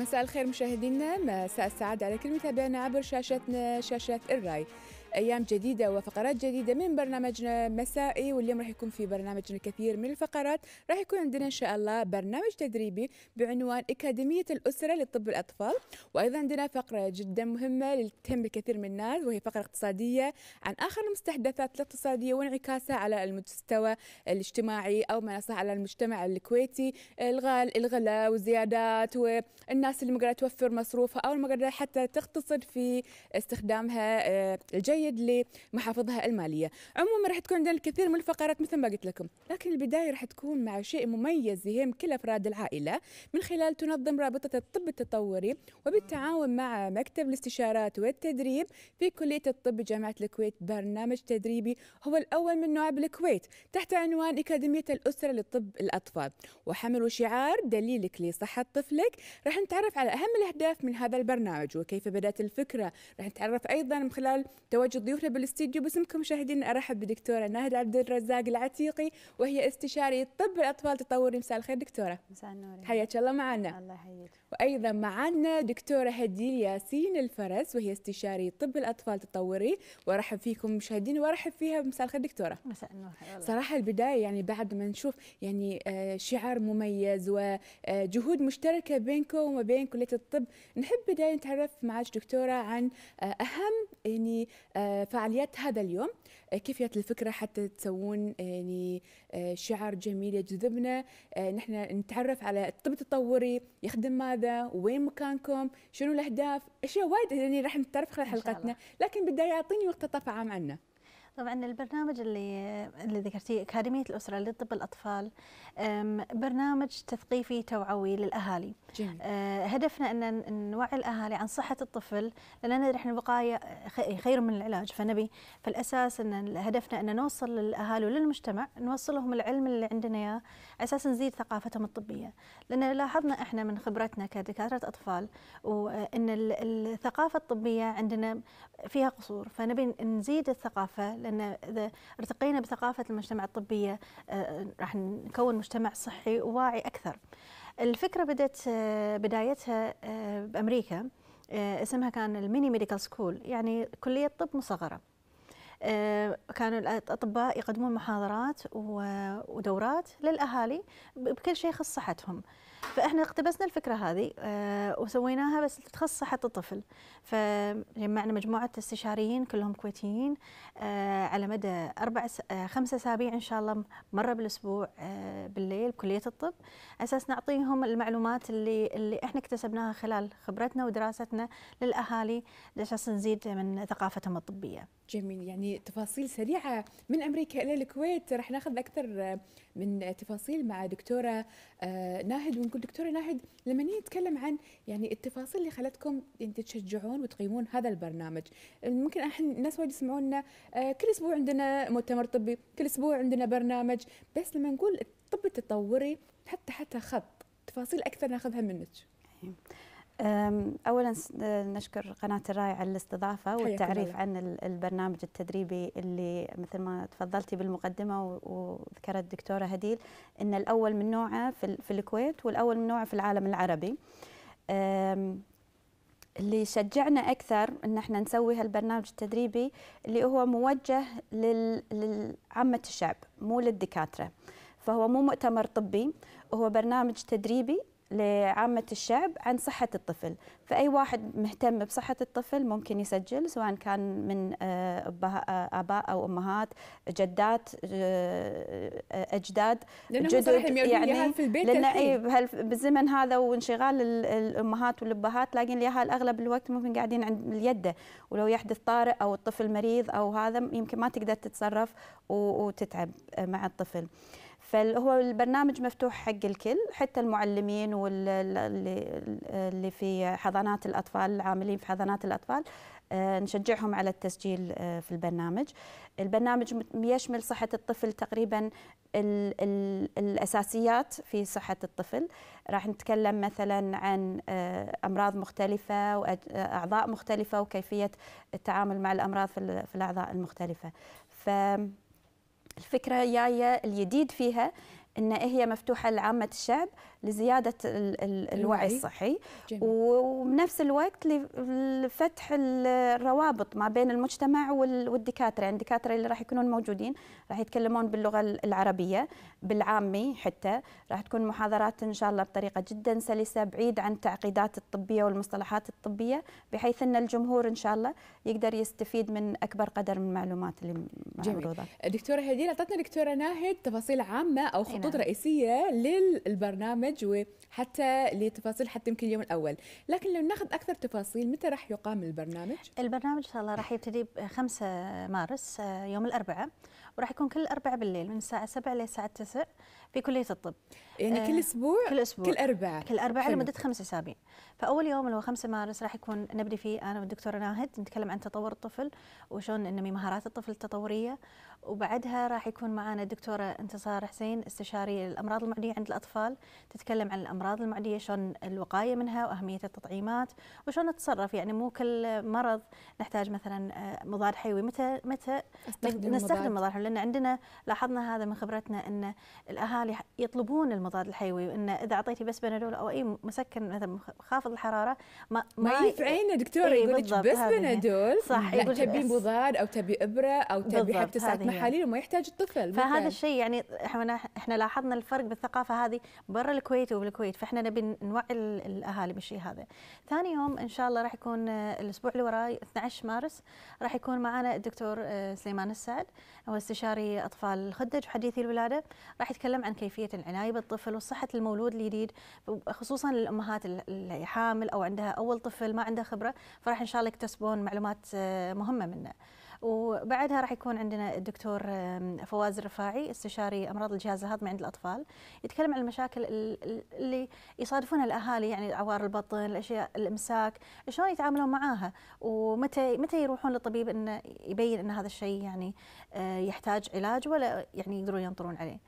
مساء الخير مشاهدينا مساء السعادة على كل متابعينا عبر شاشتنا شاشة الراي ايام جديده وفقرات جديده من برنامجنا مسائي واليوم راح يكون في برنامجنا كثير من الفقرات راح يكون عندنا ان شاء الله برنامج تدريبي بعنوان اكاديميه الاسره لطب الاطفال وايضا عندنا فقره جدا مهمه تهم الكثير من الناس وهي فقره اقتصاديه عن اخر المستحدثات الاقتصاديه وانعكاسها على المستوى الاجتماعي او ما نصح على المجتمع الكويتي الغال الغلاء والزيادات والناس اللي ما توفر مصروفها او ما حتى تقتصد في استخدامها آه، الجيد جيد لمحافظها الماليه عموما راح تكون عندنا الكثير من الفقرات مثل ما قلت لكم لكن البدايه راح تكون مع شيء مميز يهم كل افراد العائله من خلال تنظم رابطه الطب التطوري وبالتعاون مع مكتب الاستشارات والتدريب في كليه الطب بجامعه الكويت برنامج تدريبي هو الاول من نوعه بالكويت تحت عنوان اكاديميه الاسره لطب الاطفال وحملوا شعار دليلك لصحه طفلك راح نتعرف على اهم الاهداف من هذا البرنامج وكيف بدات الفكره راح نتعرف ايضا من خلال توجه تواجد ضيوفنا بالاستديو باسمكم مشاهدين ارحب بدكتوره ناهد عبد الرزاق العتيقي وهي استشاريه طب الاطفال تطوري مساء الخير دكتوره مساء النور حياك الله معنا الله يحييك وايضا معنا دكتوره هديل ياسين الفرس وهي استشاريه طب الاطفال تطوري وارحب فيكم مشاهدين وارحب فيها مساء الخير دكتوره مساء النور صراحه البدايه يعني بعد ما نشوف يعني آه، شعار مميز وجهود آه، مشتركه بينكم وما بين كليه الطب نحب بدايه نتعرف معك دكتوره عن آه، اهم يعني آه، فعاليات هذا اليوم آه، كيف جت الفكره حتى تسوون آه، يعني شعر جميل يجذبنا نحن نتعرف على الطب التطوري يخدم ماذا وين مكانكم شنو الاهداف اشياء وايد يعني راح نتعرف خلال حلقتنا لكن بالبدايه اعطيني مقتطف عام عنه طبعا البرنامج اللي اللي ذكرتيه اكاديميه الاسره لطب الاطفال برنامج تثقيفي توعوي للاهالي جميل. أه، هدفنا ان نوعي الاهالي عن صحه الطفل ندري احنا الوقايه خير من العلاج فنبي فالاساس ان هدفنا ان نوصل للاهالي وللمجتمع نوصلهم العلم اللي عندنا اياه اساس نزيد ثقافتهم الطبيه لان لاحظنا احنا من خبرتنا كدكاتره اطفال وان الثقافه الطبيه عندنا فيها قصور فنبي نزيد الثقافه لان اذا ارتقينا بثقافه المجتمع الطبيه آه، راح نكون مجتمع صحي وواعي اكثر الفكره بدات آه، بدايتها آه، بامريكا اسمها كان الميني ميديكال سكول يعني كليه طب مصغره آه، كانوا الاطباء يقدمون محاضرات ودورات للاهالي بكل شيء يخص صحتهم فاحنا اقتبسنا الفكره هذه آه، وسويناها بس تخص صحه الطفل فجمعنا مجموعه استشاريين كلهم كويتيين آه، على مدى اربع خمسة اسابيع ان شاء الله مره بالاسبوع بالليل بكليه الطب اساس نعطيهم المعلومات اللي اللي احنا اكتسبناها خلال خبرتنا ودراستنا للاهالي عشان نزيد من ثقافتهم الطبيه جميل يعني تفاصيل سريعة من أمريكا إلى الكويت رح ناخذ أكثر من تفاصيل مع دكتورة آه، ناهد ونقول دكتورة ناهد لما نتكلم عن يعني التفاصيل اللي خلتكم يعني تشجعون وتقيمون هذا البرنامج ممكن احنا الناس وايد يسمعوننا آه، كل أسبوع عندنا مؤتمر طبي كل أسبوع عندنا برنامج بس لما نقول الطب التطوري حتى حتى خط تفاصيل أكثر ناخذها منك أيوة. اولا نشكر قناه الراي على الاستضافه والتعريف عن البرنامج التدريبي اللي مثل ما تفضلتي بالمقدمه وذكرت الدكتوره هديل ان الاول من نوعه في الكويت والاول من نوعه في العالم العربي اللي شجعنا اكثر ان احنا نسوي هالبرنامج التدريبي اللي هو موجه لعامه الشعب مو للدكاتره فهو مو مؤتمر طبي هو برنامج تدريبي لعامة الشعب عن صحة الطفل فأي واحد مهتم بصحة الطفل ممكن يسجل سواء كان من آه، آه، آباء أو أمهات جدات آه، أجداد جدد يعني في البيت لأن إيه، بالزمن هذا وانشغال الأمهات والأبهات لاقين اليهال أغلب الوقت ممكن قاعدين عند اليدة ولو يحدث طارئ أو الطفل مريض أو هذا يمكن ما تقدر تتصرف وتتعب مع الطفل. فهو البرنامج مفتوح حق الكل حتى المعلمين واللي في حضانات الأطفال العاملين في حضانات الأطفال آه، نشجعهم على التسجيل آه، في البرنامج البرنامج يشمل صحة الطفل تقريبا الـ الـ الأساسيات في صحة الطفل راح نتكلم مثلا عن آه، أمراض مختلفة وأعضاء مختلفة وكيفية التعامل مع الأمراض في الأعضاء المختلفة ف الفكرة جاية الجديد فيها ان إيه هي مفتوحه لعامه الشعب لزياده الوعي الصحي جميل. وبنفس الوقت لفتح الروابط ما بين المجتمع والدكاتره يعني الدكاتره اللي راح يكونون موجودين راح يتكلمون باللغه العربيه بالعامي حتى راح تكون محاضرات ان شاء الله بطريقه جدا سلسه بعيد عن التعقيدات الطبيه والمصطلحات الطبيه بحيث ان الجمهور ان شاء الله يقدر يستفيد من اكبر قدر من المعلومات اللي معروضه. جميل. دكتوره هديل اعطتنا دكتوره ناهد تفاصيل عامه او خطوط نعم. رئيسيه للبرنامج وحتى لتفاصيل حتى يمكن اليوم الاول لكن لو ناخذ اكثر تفاصيل متى راح يقام البرنامج البرنامج ان شاء الله راح نعم. يبتدي ب 5 مارس آه، يوم الاربعاء وراح يكون كل اربعاء بالليل من الساعه 7 للساعه 9 في كليه الطب يعني آه، كل اسبوع كل اسبوع كل اربع كل اربع لمده خمس اسابيع فاول يوم اللي هو 5 مارس راح يكون نبدي فيه انا والدكتوره ناهد نتكلم عن تطور الطفل وشلون ننمي مهارات الطفل التطوريه وبعدها راح يكون معنا الدكتوره انتصار حسين استشاريه للامراض المعديه عند الاطفال تتكلم عن الامراض المعديه شلون الوقايه منها واهميه التطعيمات وشلون نتصرف يعني مو كل مرض نحتاج مثلا آه، مضاد حيوي متى متى نستخدم مضاد حيوي لان عندنا لاحظنا هذا من خبرتنا ان الاهالي الاهالي يطلبون المضاد الحيوي وان اذا اعطيتي بس بنادول او اي مسكن مثلا خافض الحراره ما ما, ما ينفعين دكتوره إيه، يقول لك بس بنادول صح لا تبي مضاد او تبي ابره او تبي حتى ساعات محاليل وما يحتاج الطفل فهذا الشيء يعني احنا احنا لاحظنا الفرق بالثقافه هذه برا الكويت وبالكويت فاحنا نبي نوعي الاهالي بالشيء هذا. ثاني يوم ان شاء الله راح يكون آه، الاسبوع اللي وراي 12 مارس راح يكون معنا الدكتور آه، سليمان السعد هو استشاري اطفال الخدج وحديثي الولاده راح يتكلم عن عن كيفيه العنايه بالطفل وصحه المولود الجديد خصوصا للامهات اللي حامل او عندها اول طفل ما عندها خبره فراح ان شاء الله يكتسبون معلومات آه، مهمه منه. وبعدها راح يكون عندنا الدكتور فواز الرفاعي استشاري امراض الجهاز الهضمي عند الاطفال يتكلم عن المشاكل اللي يصادفونها الاهالي يعني عوار البطن الاشياء الامساك شلون يتعاملون معاها ومتى متى يروحون للطبيب انه يبين ان هذا الشيء يعني آه، يحتاج علاج ولا يعني يقدرون ينطرون عليه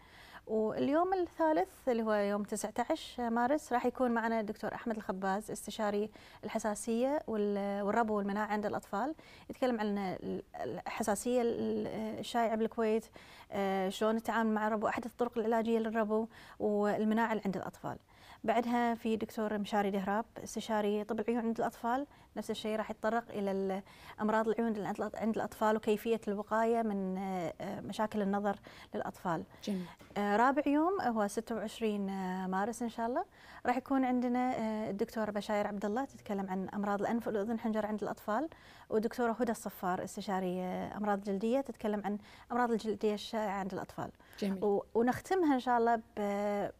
واليوم الثالث اللي هو يوم 19 مارس راح يكون معنا الدكتور احمد الخباز استشاري الحساسيه والربو والمناعه عند الاطفال يتكلم عن الحساسيه الشائعه بالكويت آه، شلون التعامل مع الربو احد الطرق العلاجيه للربو والمناعه اللي عند الاطفال بعدها في دكتور مشاري دهراب استشاري طب العيون عند الاطفال نفس الشيء راح يتطرق الى امراض العيون عند الاطفال وكيفيه الوقايه من آه، مشاكل النظر للاطفال. جميل. آه، رابع يوم هو 26 آه، مارس ان شاء الله راح يكون عندنا الدكتوره بشاير عبد الله تتكلم عن امراض الانف والاذن حنجر عند الاطفال والدكتوره هدى الصفار استشاريه امراض جلديه تتكلم عن امراض الجلديه الشائعه عند الاطفال. جميل. ونختمها ان شاء الله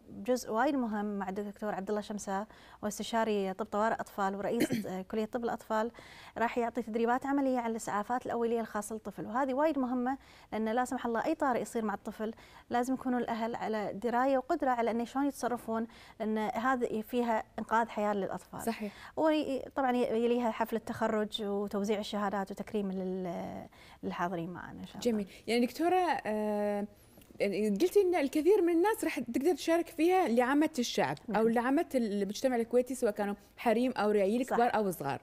بجزء وايد مهم مع الدكتور عبد الله شمساه واستشاري طب طوارئ اطفال ورئيس كليه طب طب الاطفال راح يعطي تدريبات عمليه على الاسعافات الاوليه الخاصه للطفل وهذه وايد مهمه لان لا سمح الله اي طارئ يصير مع الطفل لازم يكونوا الاهل على درايه وقدره على انه شلون يتصرفون لان هذا فيها انقاذ حياه للاطفال صحيح وطبعا يليها حفله التخرج وتوزيع الشهادات وتكريم للحاضرين معنا ان شاء الله جميل يعني دكتوره آه قلتي ان الكثير من الناس راح تقدر تشارك فيها لعامه الشعب نعم. او لعامه المجتمع الكويتي سواء كانوا حريم او ريايل كبار او صغار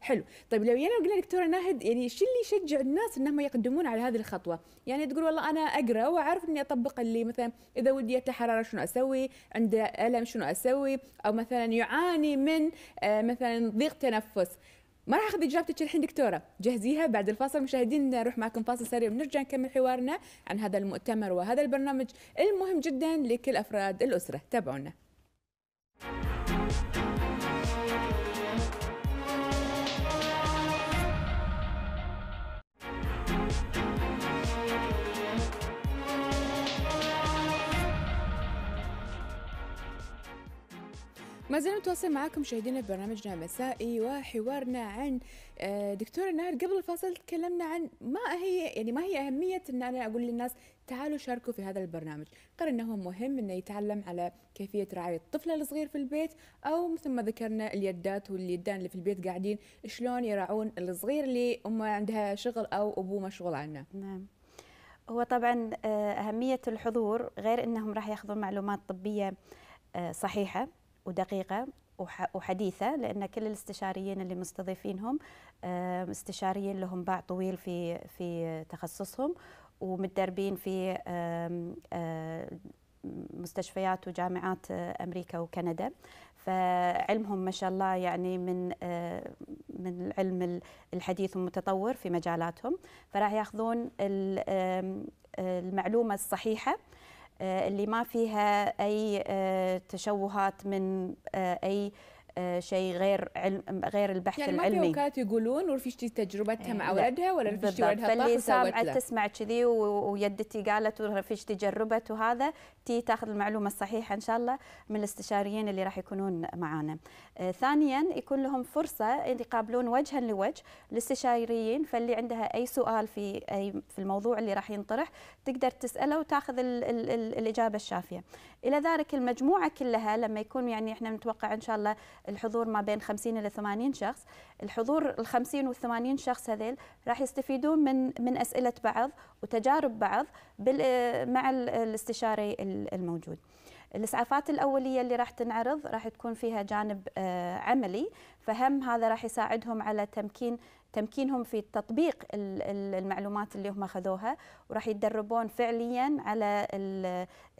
حلو طيب لو يعني قلنا دكتوره ناهد يعني شو اللي يشجع الناس انهم يقدمون على هذه الخطوه يعني تقول والله انا اقرا واعرف اني اطبق اللي مثلا اذا ودي اتحرر حراره شنو اسوي عنده الم شنو اسوي او مثلا يعاني من آه، مثلا ضيق تنفس ما راح اخذ اجابتك الحين دكتوره جهزيها بعد الفاصل مشاهدين نروح معكم فاصل سريع ونرجع نكمل حوارنا عن هذا المؤتمر وهذا البرنامج المهم جدا لكل افراد الاسره تابعونا ما زلنا نتواصل معكم مشاهدينا برنامجنا مسائي وحوارنا عن آه، دكتورة نار قبل الفاصل تكلمنا عن ما هي يعني ما هي أهمية أن أنا أقول للناس تعالوا شاركوا في هذا البرنامج قال أنه مهم أنه يتعلم على كيفية رعاية الطفل الصغير في البيت أو مثل ما ذكرنا اليدات واليدان اللي في البيت قاعدين شلون يراعون الصغير اللي أمه عندها شغل أو أبوه مشغول عنه نعم هو طبعا آه، أهمية الحضور غير أنهم راح ياخذون معلومات طبية آه، صحيحة ودقيقه وحديثه لان كل الاستشاريين اللي مستضيفينهم استشاريين لهم باع طويل في في تخصصهم ومتدربين في مستشفيات وجامعات امريكا وكندا فعلمهم ما شاء الله يعني من من العلم الحديث والمتطور في مجالاتهم فراح ياخذون المعلومه الصحيحه آه، اللي ما فيها اي آه، تشوهات من آه، اي آه، شيء غير علم غير البحث يعني العلمي يعني ما في وكالات يقولون ورفشتي تجربتها مع ولدها ولا رفشتي إيه، ولدها فاللي سامعه تسمع كذي ويدتي قالت ورفشتي جربت وهذا تي تاخذ المعلومه الصحيحه ان شاء الله من الاستشاريين اللي راح يكونون معانا آه، ثانيا يكون لهم فرصه ان يقابلون وجها لوجه الاستشاريين فاللي عندها اي سؤال في اي في الموضوع اللي راح ينطرح تقدر تساله وتاخذ الـ الـ الـ الاجابه الشافيه الى ذلك المجموعه كلها لما يكون يعني احنا نتوقع ان شاء الله الحضور ما بين 50 إلى 80 شخص الحضور ال 50 وال 80 شخص هذيل راح يستفيدون من من أسئلة بعض وتجارب بعض مع الاستشاري الموجود الاسعافات الاوليه اللي راح تنعرض راح تكون فيها جانب آه، عملي فهم هذا راح يساعدهم على تمكين تمكينهم في تطبيق المعلومات اللي هم اخذوها وراح يتدربون فعليا على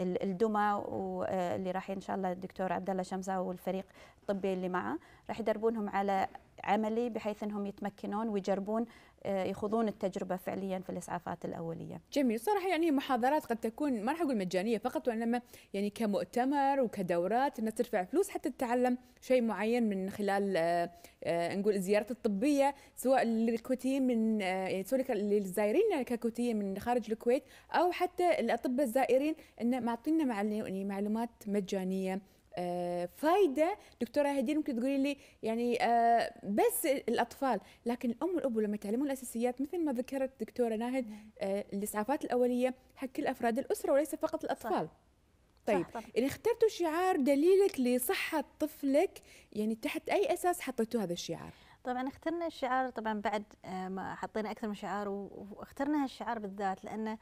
الدمى واللي آه، راح ان شاء الله الدكتور عبد الله شمزه والفريق الطبي اللي معه راح يدربونهم على عملي بحيث انهم يتمكنون ويجربون آه، يخوضون التجربه فعليا في الاسعافات الاوليه. جميل، صراحه يعني محاضرات قد تكون ما راح اقول مجانيه فقط وانما يعني كمؤتمر وكدورات الناس تدفع فلوس حتى تتعلم شيء معين من خلال آه، آه، نقول الزيارات الطبيه سواء للكويتيين من يعني سواء للزائرين ككويتيين من خارج الكويت او حتى الاطباء الزائرين انه معطينا يعني معلومات مجانيه آه، فايده دكتوره هدين ممكن تقولي لي يعني آه، بس الاطفال لكن الام والاب لما يتعلمون الاساسيات مثل ما ذكرت دكتوره ناهد آه، الاسعافات الاوليه حق كل افراد الاسره وليس فقط الاطفال صح. طيب صح اخترتوا شعار دليلك لصحة طفلك يعني تحت أي أساس حطيتوا هذا الشعار؟ طبعا اخترنا الشعار طبعا بعد ما حطينا أكثر من شعار واخترنا هالشعار بالذات لأنه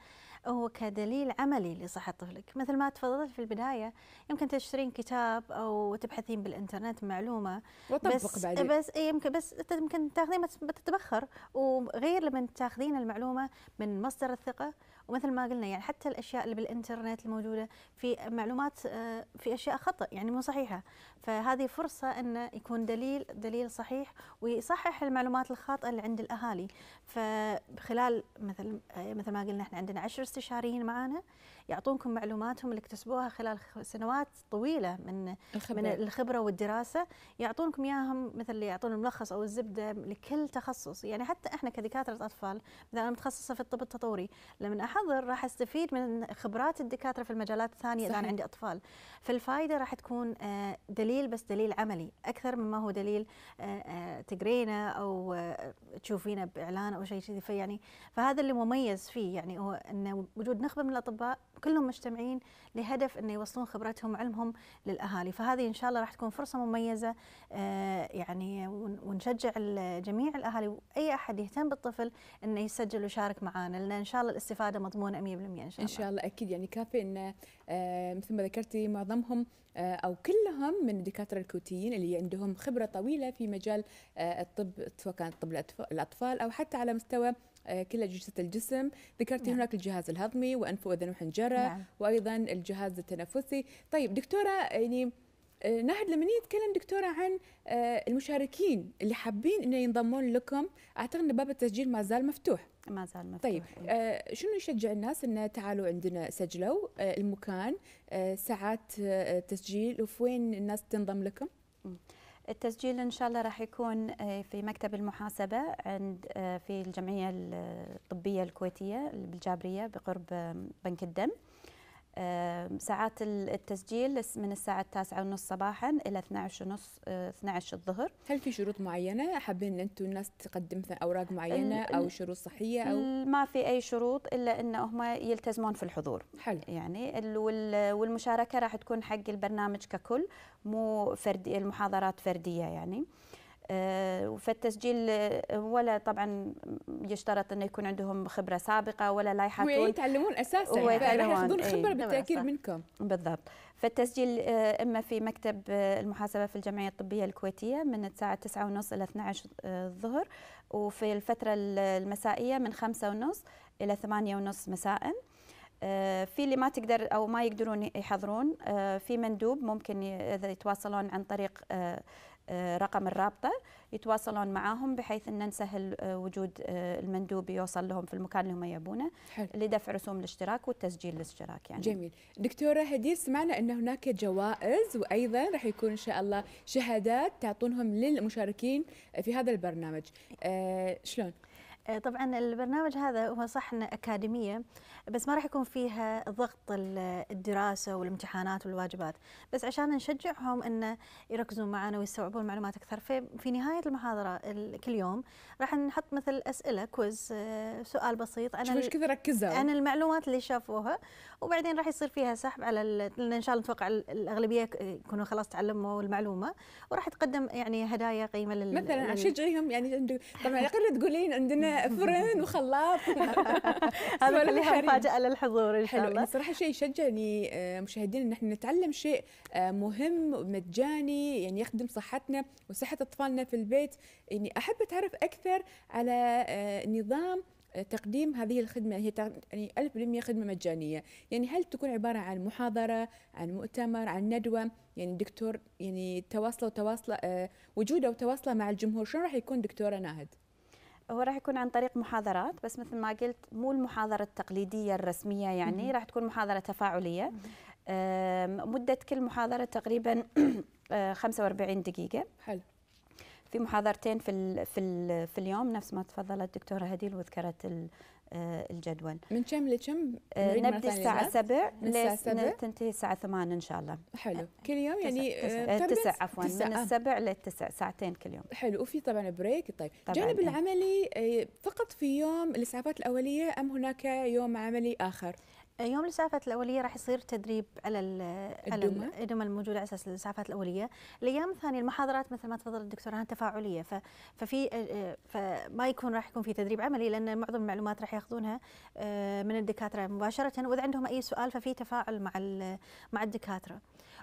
هو كدليل عملي لصحة طفلك مثل ما تفضلت في البداية يمكن تشترين كتاب أو تبحثين بالإنترنت معلومة بس بعدين. بس إيه، يمكن بس يمكن تاخذين بس تتبخر وغير لما تاخذين المعلومة من مصدر الثقة ومثل ما قلنا يعني حتى الأشياء اللي بالإنترنت الموجودة في معلومات آه، في أشياء خطأ يعني مو صحيحة فهذه فرصة أن يكون دليل دليل صحيح ويصحح المعلومات الخاطئة اللي عند الأهالي فخلال مثل مثل ما قلنا احنا عندنا عشر استشاريين معانا يعطونكم معلوماتهم اللي اكتسبوها خلال سنوات طويلة من الخبرة. من الخبرة والدراسة يعطونكم إياهم مثل اللي يعطون الملخص أو الزبدة لكل تخصص يعني حتى احنا كدكاترة أطفال مثلا أنا متخصصة في الطب التطوري لما أحضر راح أستفيد من خبرات الدكاترة في المجالات الثانية إذا أنا عندي أطفال فالفائدة راح تكون آه، دليل دليل بس دليل عملي اكثر مما هو دليل آه، آه، تقرينا او آه، تشوفينه باعلان او شيء كذي فيعني فهذا اللي مميز فيه يعني هو انه وجود نخبه من الاطباء كلهم مجتمعين لهدف انه يوصلون خبرتهم وعلمهم للاهالي فهذه ان شاء الله راح تكون فرصه مميزه يعني ونشجع جميع الاهالي واي احد يهتم بالطفل انه يسجل ويشارك معنا لان ان شاء الله الاستفاده مضمونه 100% ان شاء الله ان شاء الله اكيد يعني كافي ان آه، مثل ما ذكرتي معظمهم آه، او كلهم من الدكاتره الكويتيين اللي عندهم خبره طويله في مجال آه، الطب سواء كان طب الاطفال او حتى على مستوى كل اجهزه الجسم ذكرتي نعم. هناك الجهاز الهضمي وانف واذن وحنجره نعم. وايضا الجهاز التنفسي طيب دكتوره يعني آه، ناهد لما نتكلم دكتورة عن آه، المشاركين اللي حابين انه ينضمون لكم اعتقد ان باب التسجيل ما زال مفتوح ما زال مفتوح طيب آه، شنو يشجع الناس انه تعالوا عندنا سجلوا المكان ساعات التسجيل تسجيل وفين الناس تنضم لكم؟ التسجيل ان شاء الله راح يكون في مكتب المحاسبه عند في الجمعيه الطبيه الكويتيه بالجابريه بقرب بنك الدم ساعات التسجيل من الساعة التاسعة ونص صباحا إلى 12 ونص 12 الظهر هل في شروط معينة حابين أن أنتم الناس تقدم أوراق معينة أو شروط صحية أو ما في أي شروط إلا أن هم يلتزمون في الحضور حلو يعني والمشاركة راح تكون حق البرنامج ككل مو فردي المحاضرات فردية يعني آه، فالتسجيل آه، ولا طبعا يشترط انه يكون عندهم خبره سابقه ولا لائحه يحاكون ويتعلمون اساسا يعني ويتعلمون راح ياخذون إيه. خبره بالتاكيد منكم بالضبط فالتسجيل آه، اما في مكتب المحاسبه في الجمعيه الطبيه الكويتيه من الساعه 9:30 الى 12 الظهر وفي الفتره المسائيه من 5:30 الى 8:30 مساء في اللي ما تقدر او ما يقدرون يحضرون في مندوب ممكن اذا يتواصلون عن طريق آه، رقم الرابطة يتواصلون معاهم بحيث أن نسهل آه، وجود آه، المندوب يوصل لهم في المكان اللي هم يبونه لدفع رسوم الاشتراك والتسجيل الاشتراك يعني جميل دكتورة هدية سمعنا أن هناك جوائز وأيضا راح يكون إن شاء الله شهادات تعطونهم للمشاركين في هذا البرنامج أه شلون؟ آه، طبعا البرنامج هذا هو صح أكاديمية بس ما راح يكون فيها ضغط الدراسة والامتحانات والواجبات بس عشان نشجعهم أن يركزون معنا ويستوعبون معلومات أكثر في نهاية المحاضرة كل يوم راح نحط مثل أسئلة كويز آه، سؤال بسيط عن مش كذا ركزوا عن المعلومات اللي شافوها وبعدين راح يصير فيها سحب على لأن إن شاء الله نتوقع الأغلبية يكونوا خلاص تعلموا المعلومة وراح تقدم يعني هدايا قيمة لل مثلا عشان يعني طبعا تقولين عندنا فرن وخلاط هذا خليها مفاجأة للحضور إن شاء الله يعني صراحة شيء يشجعني آه، مشاهدين إن احنا نتعلم شيء آه، مهم مجاني يعني يخدم صحتنا وصحة أطفالنا في البيت يعني أحب أتعرف أكثر على آه، نظام تقديم هذه الخدمة يعني هي يعني 1000% خدمة مجانية يعني هل تكون عبارة عن محاضرة عن مؤتمر عن ندوة يعني دكتور يعني تواصله وتواصله وجوده وتواصله مع الجمهور شلون راح يكون دكتورة ناهد هو راح يكون عن طريق محاضرات بس مثل ما قلت مو المحاضرة التقليدية الرسمية يعني راح تكون محاضرة تفاعلية مدة كل محاضرة تقريبا 45 آه، دقيقة حلو في محاضرتين في ال في ال في اليوم نفس ما تفضلت الدكتوره هديل وذكرت آه، الجدول من كم لكم آه، نبدا الساعه 7 تنتهي الساعه 8 ان شاء الله حلو آه، كل يوم يعني تسع عفوا تسع. من السبع للتسع ساعتين كل يوم حلو وفي طبعا بريك طيب طبعاً جانب العملي فقط في يوم الاسعافات الاوليه ام هناك يوم عملي اخر يوم الاسعافات الاوليه راح يصير تدريب على الدمى الموجوده على اساس الاسعافات الاوليه، الايام الثانيه المحاضرات مثل ما تفضل الدكتور عنها تفاعليه ففي آه، آه، فما يكون راح يكون في تدريب عملي لان معظم المعلومات راح ياخذونها آه، من الدكاتره مباشره واذا عندهم اي سؤال ففي تفاعل مع مع الدكاتره.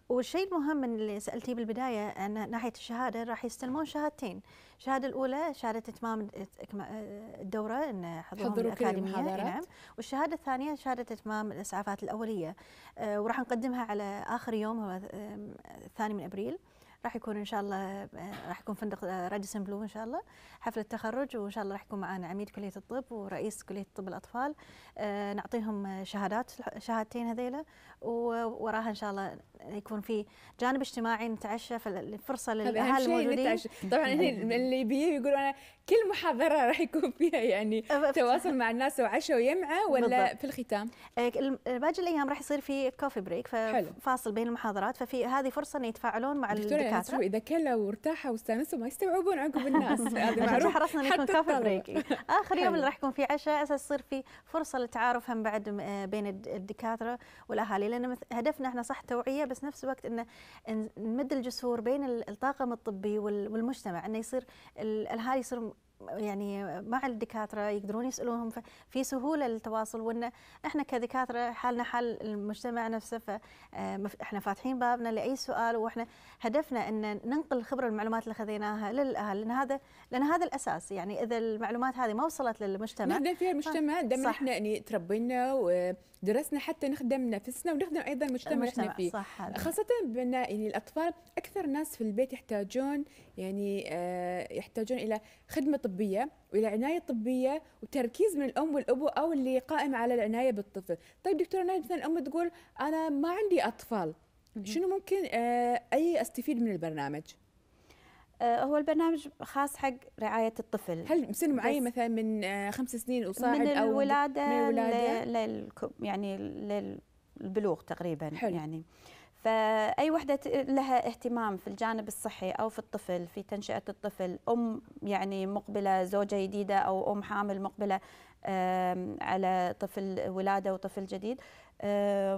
والشيء المهم من اللي سالتيه بالبدايه ان ناحيه الشهاده راح يستلمون شهادتين، الشهاده الاولى شهاده اتمام الدوره ان حضورهم الاكاديميه نعم، والشهاده الثانيه شهاده اتمام الاسعافات الاوليه آه، وراح نقدمها على اخر يوم هو الثاني من ابريل. راح يكون ان شاء الله آه، راح يكون فندق آه، راديسون بلو ان شاء الله حفل التخرج وان شاء الله راح يكون معنا عميد كليه الطب ورئيس كليه طب الاطفال آه، نعطيهم شهادات شهادتين هذيلا ووراها ان شاء الله يكون في جانب اجتماعي نتعشى فرصه للاهالي الموجودين طبعا اللي الليبيين يقولوا انا كل محاضرة راح يكون فيها يعني أه، تواصل مع الناس وعشاء ويمعة ولا بالضبط. في الختام؟ إيه، باقي الأيام راح يصير في كوفي بريك فاصل بين المحاضرات ففي هذه فرصة إن يتفاعلون مع يعني الدكاترة إذا كلوا وارتاحوا واستانسوا ما يستوعبون عقب الناس هذا حرصنا إن يكون كوفي بريك آخر يوم اللي راح يكون في عشاء أساس يصير في فرصة للتعارف هم بعد آه، بين الدكاترة والأهالي لأن هدفنا احنا صح توعية بس نفس الوقت إن نمد الجسور بين الطاقم الطبي والمجتمع إنه يصير الأهالي يصير يعني مع الدكاتره يقدرون يسالونهم في سهوله للتواصل وان احنا كدكاتره حالنا حال المجتمع نفسه فاحنا آه، فاتحين بابنا لاي سؤال واحنا هدفنا ان ننقل الخبره والمعلومات اللي خذيناها للاهل لان هذا لان هذا الاساس يعني اذا المعلومات هذه ما وصلت للمجتمع نخدم فيها المجتمع دام احنا يعني تربينا ودرسنا حتى نخدم نفسنا ونخدم ايضا المجتمع, المجتمع احنا فيه صح خاصه بان يعني الاطفال اكثر ناس في البيت يحتاجون يعني آه، يحتاجون الى خدمه طبيه والى عنايه طبيه وتركيز من الام والابو او اللي قائم على العنايه بالطفل طيب دكتوره نايل مثلا الام تقول انا ما عندي اطفال شنو ممكن آه، اي استفيد من البرنامج آه، هو البرنامج خاص حق رعاية الطفل هل سن معين مثلا من خمس سنين وصاعد من أو الولادة من الولادة لل يعني للبلوغ تقريبا حلو. يعني فأي وحدة لها اهتمام في الجانب الصحي أو في الطفل في تنشئة الطفل أم يعني مقبلة زوجة جديدة أو أم حامل مقبلة على طفل ولادة وطفل جديد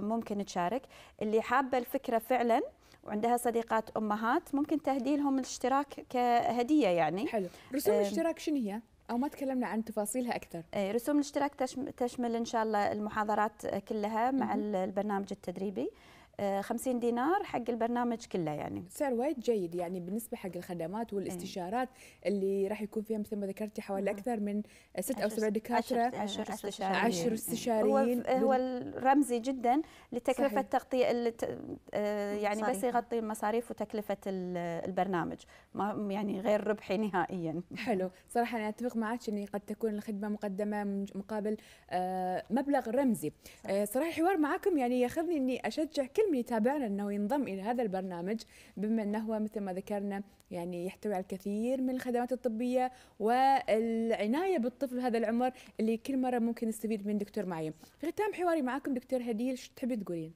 ممكن تشارك اللي حابة الفكرة فعلا وعندها صديقات أمهات ممكن تهدي لهم الاشتراك كهدية يعني حلو رسوم الاشتراك شنو هي؟ او ما تكلمنا عن تفاصيلها اكثر رسوم الاشتراك تشمل ان شاء الله المحاضرات كلها مع البرنامج التدريبي 50 آه، دينار حق البرنامج كله يعني سعر وايد جيد يعني بالنسبه حق الخدمات والاستشارات اللي راح يكون فيها مثل ما ذكرتي حوالي اكثر من ست او سبع دكاتره 10 استشاريين 10 استشاريين هو, هو الرمزي جدا لتكلفه تغطيه آه، يعني بس يغطي مصاريف وتكلفه البرنامج ما يعني غير ربحي نهائيا حلو صراحه انا اتفق معك اني قد تكون الخدمه مقدمه مقابل آه، مبلغ رمزي صراحه الحوار معكم يعني ياخذني اني اشجع كل اللي يتابعنا انه ينضم الى هذا البرنامج بما انه هو مثل ما ذكرنا يعني يحتوي على الكثير من الخدمات الطبيه والعنايه بالطفل هذا العمر اللي كل مره ممكن نستفيد من دكتور معين في ختام حواري معكم دكتور هديل شو تحبي تقولين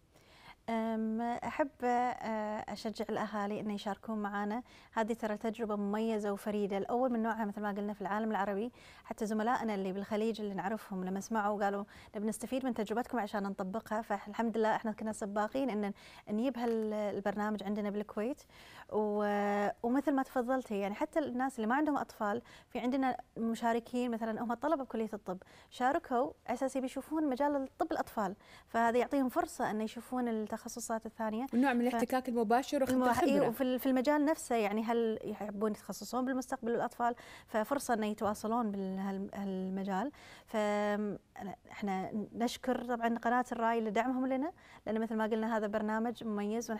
أحب آه، أشجع الأهالي أن يشاركون معنا هذه ترى تجربة مميزة وفريدة الأول من نوعها مثل ما قلنا في العالم العربي حتى زملائنا اللي بالخليج اللي نعرفهم لما سمعوا قالوا نبي نستفيد من تجربتكم عشان نطبقها فالحمد لله احنا كنا سباقين أن نجيب هالبرنامج عندنا بالكويت ومثل ما تفضلتي يعني حتى الناس اللي ما عندهم أطفال في عندنا مشاركين مثلا هم طلبة بكلية الطب شاركوا أساسي بيشوفون مجال طب الأطفال فهذا يعطيهم فرصة أن يشوفون التخصص التخصصات الثانيه نوع من الاحتكاك ف... المباشر وخبره إيه، وفي المجال نفسه يعني هل يحبون يتخصصون بالمستقبل الاطفال ففرصه انه يتواصلون بالمجال فاحنا نشكر طبعا قناه الراي لدعمهم لنا لان مثل ما قلنا هذا برنامج مميز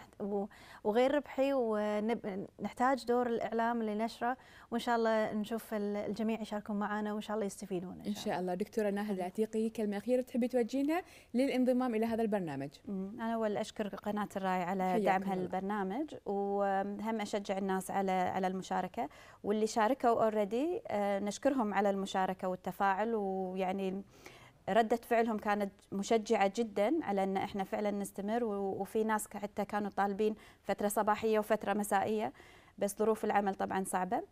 وغير ربحي ونحتاج دور الاعلام لنشره وان شاء الله نشوف الجميع يشاركون معنا وان شاء الله يستفيدون ان شاء, إن شاء الله دكتوره ناهد العتيقي كلمه اخيره تحبي توجهينها للانضمام الى هذا البرنامج انا اول اشكر قناه الراي على دعم هالبرنامج وهم اشجع الناس على على المشاركه واللي شاركوا اوريدي آه، نشكرهم على المشاركه والتفاعل ويعني ردة فعلهم كانت مشجعة جدا على ان احنا فعلا نستمر وفي ناس حتى كانوا طالبين فترة صباحية وفترة مسائية بس ظروف العمل طبعا صعبة.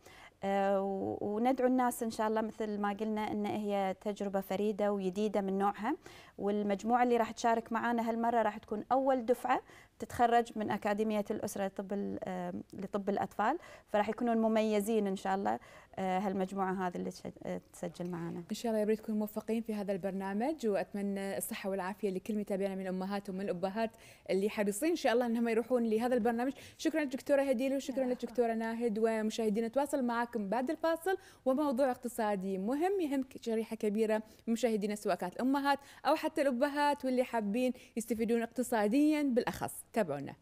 آه، وندعو الناس ان شاء الله مثل ما قلنا ان هي تجربه فريده وجديده من نوعها والمجموعه اللي راح تشارك معنا هالمره راح تكون اول دفعه تتخرج من اكاديميه الاسره لطب آه، لطب الاطفال فراح يكونون مميزين ان شاء الله آه، هالمجموعه هذه اللي آه، تسجل معنا. ان شاء الله يا تكونوا موفقين في هذا البرنامج واتمنى الصحه والعافيه لكل متابعينا من الامهات ومن الابهات اللي حريصين ان شاء الله انهم يروحون لهذا البرنامج، شكرا للدكتوره هديل وشكرا للدكتوره ناهد ومشاهدينا تواصل معكم بعد الفاصل وموضوع اقتصادي مهم يهم شريحه كبيره من مشاهدينا سواء كانت الامهات او حتى الابهات واللي حابين يستفيدون اقتصاديا بالاخص، تابعونا.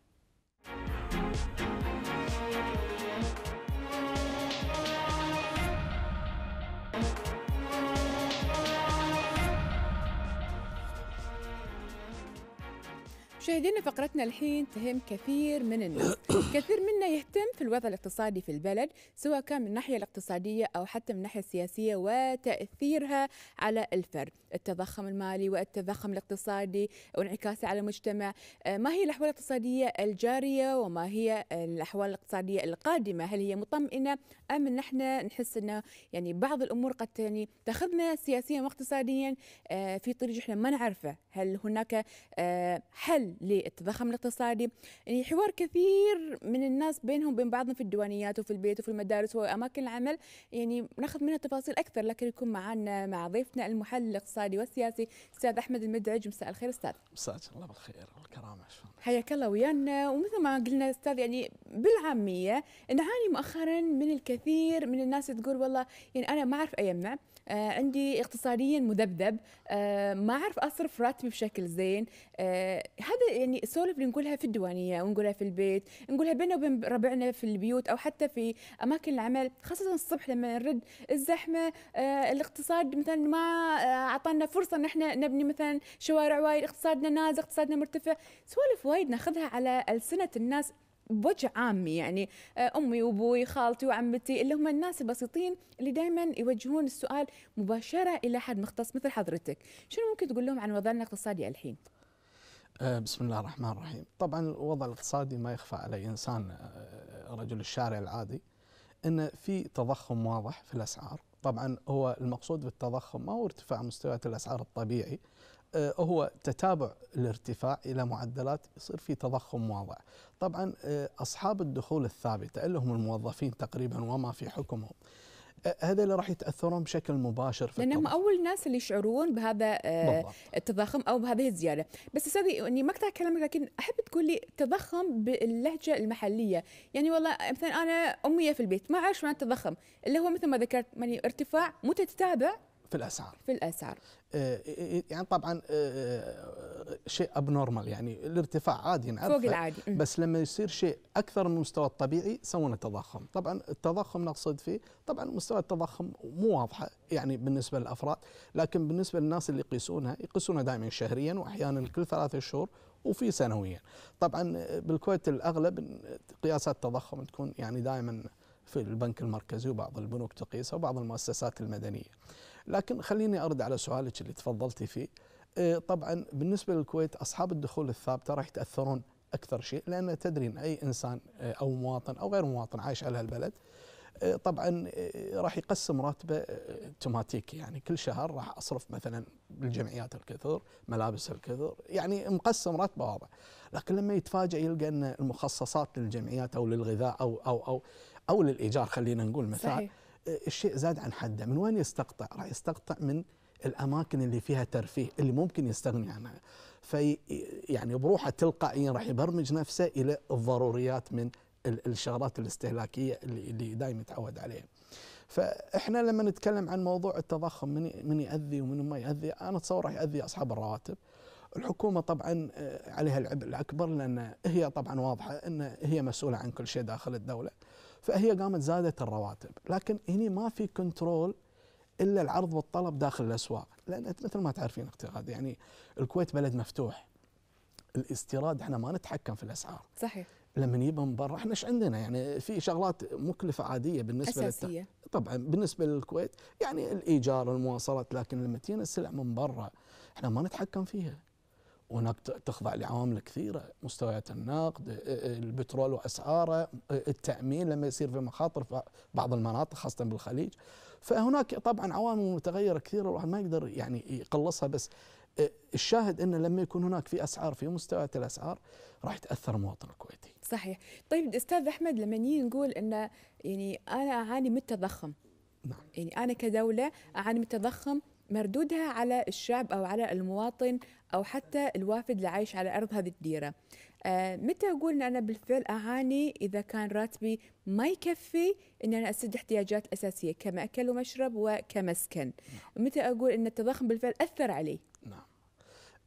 مشاهدينا فقرتنا الحين تهم كثير من الناس كثير منا يهتم في الوضع الاقتصادي في البلد سواء كان من الناحية الاقتصادية أو حتى من الناحية السياسية وتأثيرها على الفرد التضخم المالي والتضخم الاقتصادي وانعكاسه على المجتمع آه، ما هي الأحوال الاقتصادية الجارية وما هي الأحوال الاقتصادية القادمة هل هي مطمئنة أم نحن نحس أنه يعني بعض الأمور قد يعني تاخذنا سياسيا واقتصاديا آه، في طريق احنا ما نعرفه هل هناك آه، حل للتضخم الاقتصادي يعني حوار كثير من الناس بينهم بين بعضهم في الديوانيات وفي البيت وفي المدارس وأماكن العمل يعني ناخذ منها تفاصيل أكثر لكن يكون معنا مع ضيفنا المحلل الاقتصادي والسياسي أستاذ أحمد المدعج مساء الخير أستاذ مساء الله بالخير والكرامة شلون حياك الله ويانا ومثل ما قلنا استاذ يعني بالعاميه نعاني مؤخرا من الكثير من الناس تقول والله يعني انا ما اعرف اجمع آه عندي اقتصاديا مذبذب آه ما اعرف اصرف راتبي بشكل زين آه هذا يعني سولف اللي نقولها في الديوانيه ونقولها في البيت نقولها بيننا وبين ربعنا في البيوت او حتى في اماكن العمل خاصه الصبح لما نرد الزحمه آه الاقتصاد مثلا ما آه، اعطانا فرصه ان احنا نبني مثلا شوارع وايد اقتصادنا نازل اقتصادنا مرتفع سوالف وايد ناخذها على ألسنة الناس بوجه عامي يعني آه، امي وابوي خالتي وعمتي اللي هم الناس البسيطين اللي دائما يوجهون السؤال مباشره الى حد مختص مثل حضرتك، شنو ممكن تقول لهم عن وضعنا الاقتصادي الحين؟ آه، بسم الله الرحمن الرحيم، طبعا الوضع الاقتصادي ما يخفى على انسان آه، رجل الشارع العادي ان في تضخم واضح في الاسعار، طبعا هو المقصود بالتضخم ما هو ارتفاع مستويات الاسعار الطبيعي، آه، هو تتابع الارتفاع الى معدلات يصير في تضخم واضح. طبعا آه، اصحاب الدخول الثابته اللي هم الموظفين تقريبا وما في حكمهم. آه، هذا اللي راح يتاثرون بشكل مباشر في لانهم الطبع. اول ناس اللي يشعرون بهذا بالضبط. التضخم او بهذه الزياده، بس استاذي اني ما اقطع كلامك لكن احب تقول لي تضخم باللهجه المحليه، يعني والله مثلا انا اميه في البيت ما اعرف معنى التضخم، اللي هو مثل ما ذكرت يعني ارتفاع متتابع في الاسعار في الاسعار آه، آه، آه، يعني طبعا شيء ابنورمال يعني الارتفاع عادي نعرفه فوق العادي بس لما يصير شيء اكثر من المستوى الطبيعي يسمونه تضخم طبعا التضخم نقصد فيه طبعا مستوى التضخم مو واضحه يعني بالنسبه للافراد لكن بالنسبه للناس اللي يقيسونها يقيسونها دائما شهريا واحيانا كل ثلاثة شهور وفي سنويا طبعا بالكويت الاغلب قياسات التضخم تكون يعني دائما في البنك المركزي وبعض البنوك تقيسها وبعض المؤسسات المدنيه لكن خليني ارد على سؤالك اللي تفضلتي فيه إيه، طبعا بالنسبه للكويت اصحاب الدخول الثابته راح يتاثرون اكثر شيء لان تدرين اي انسان إيه، او مواطن او غير مواطن عايش على هالبلد إيه، طبعا راح يقسم راتبه اوتوماتيكي يعني كل شهر راح اصرف مثلا بالجمعيات الكثر ملابس الكثر يعني مقسم راتبه واضح لكن لما يتفاجئ يلقى ان المخصصات للجمعيات او للغذاء او او او او للايجار خلينا نقول مثال صحيح. الشيء زاد عن حده من وين يستقطع راح يستقطع من الاماكن اللي فيها ترفيه اللي ممكن يستغني عنها في يعني بروحه تلقائيا راح يبرمج نفسه الى الضروريات من الشغلات الاستهلاكيه اللي, اللي دائما يتعود عليها فاحنا لما نتكلم عن موضوع التضخم من من ياذي ومن ما ياذي انا اتصور راح ياذي اصحاب الرواتب الحكومه طبعا آه، عليها العبء الاكبر لان هي طبعا واضحه ان هي مسؤوله عن كل شيء داخل الدوله فهي قامت زادت الرواتب لكن هنا ما في كنترول الا العرض والطلب داخل الاسواق لان مثل ما تعرفين اقتصاد يعني الكويت بلد مفتوح الاستيراد احنا ما نتحكم في الاسعار صحيح لما نجيبها من برا احنا ايش عندنا يعني في شغلات مكلفه عاديه بالنسبه أساسية. للت... طبعا بالنسبه للكويت يعني الايجار المواصلات لكن لما تجينا السلع من برا احنا ما نتحكم فيها هناك تخضع لعوامل كثيره مستويات النقد البترول واسعاره التامين لما يصير في مخاطر في بعض المناطق خاصه بالخليج فهناك طبعا عوامل متغيره كثيره الواحد ما يقدر يعني يقلصها بس الشاهد انه لما يكون هناك في اسعار في مستويات الاسعار راح يتاثر المواطن الكويتي. صحيح، طيب استاذ احمد لما نيجي نقول انه يعني انا اعاني من التضخم. نعم. يعني انا كدوله اعاني من التضخم مردودها على الشعب أو على المواطن أو حتى الوافد اللي عايش على أرض هذه الديرة آه متى أقول أن أنا بالفعل أعاني إذا كان راتبي ما يكفي أن أنا أسد احتياجات أساسية كمأكل ومشرب وكمسكن نعم. متى أقول أن التضخم بالفعل أثر علي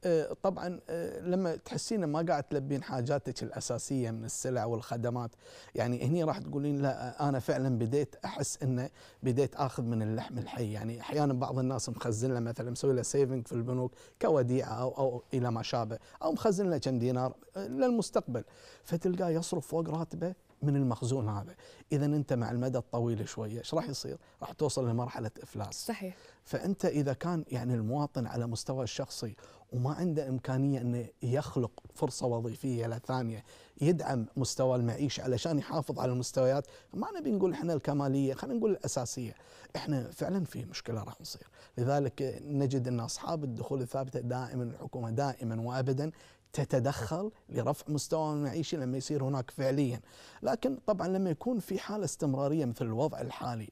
آه، طبعا آه، لما تحسين ما قاعد تلبين حاجاتك الاساسيه من السلع والخدمات يعني هني راح تقولين لا انا فعلا بديت احس انه بديت اخذ من اللحم الحي يعني احيانا بعض الناس مخزن له مثلا مسوي له سيفنج في البنوك كوديعه او او الى ما شابه او مخزن له كم دينار آه، للمستقبل فتلقاه يصرف فوق راتبه من المخزون هذا اذا انت مع المدى الطويل شويه ايش راح يصير راح توصل لمرحله افلاس صحيح فانت اذا كان يعني المواطن على مستوى الشخصي وما عنده امكانيه انه يخلق فرصه وظيفيه لثانيه يدعم مستوى المعيشه علشان يحافظ على المستويات ما نبي نقول احنا الكماليه خلينا نقول الاساسيه احنا فعلا في مشكله راح نصير لذلك نجد ان اصحاب الدخول الثابته دائما الحكومه دائما وابدا تتدخل لرفع مستوى المعيشه لما يصير هناك فعليا لكن طبعا لما يكون في حالة استمرارية مثل الوضع الحالي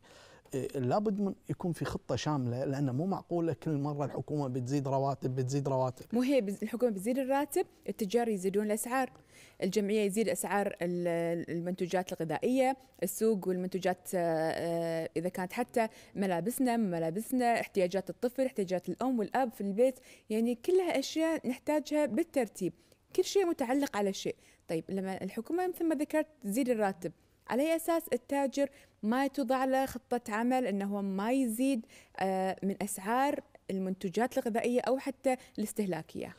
لابد من يكون في خطه شامله لانه مو معقوله كل مره الحكومه بتزيد رواتب بتزيد رواتب مو هي الحكومه بتزيد الراتب التجار يزيدون الاسعار الجمعيه يزيد اسعار المنتوجات الغذائيه السوق والمنتوجات آه، آه، اذا كانت حتى ملابسنا ملابسنا احتياجات الطفل احتياجات الام والاب في البيت يعني كلها اشياء نحتاجها بالترتيب كل شيء متعلق على شيء طيب لما الحكومه مثل ما ذكرت تزيد الراتب على أي أساس التاجر ما توضع له خطة عمل أنه ما يزيد آه، من أسعار المنتجات الغذائية أو حتى الاستهلاكية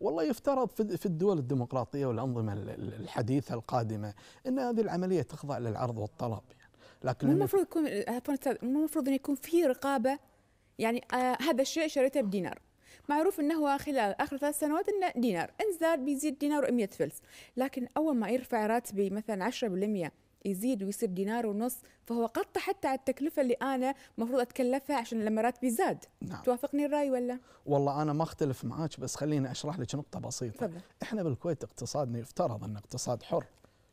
والله يفترض في الدول الديمقراطية والأنظمة الحديثة القادمة أن هذه العملية تخضع للعرض والطلب يعني لكن مو المفروض يكون مو المفروض أن يكون في رقابة يعني آه هذا الشيء شريته بدينار معروف انه هو خلال اخر ثلاث سنوات انه دينار ان زاد بيزيد دينار و100 فلس لكن اول ما يرفع راتبي مثلا 10% يزيد ويصير دينار ونص فهو قط حتى على التكلفة اللي أنا مفروض أتكلفها عشان لما راتبي زاد نعم. توافقني الرأي ولا؟ والله أنا ما أختلف معاك بس خليني أشرح لك نقطة بسيطة فضل. إحنا بالكويت اقتصادنا يفترض أن اقتصاد حر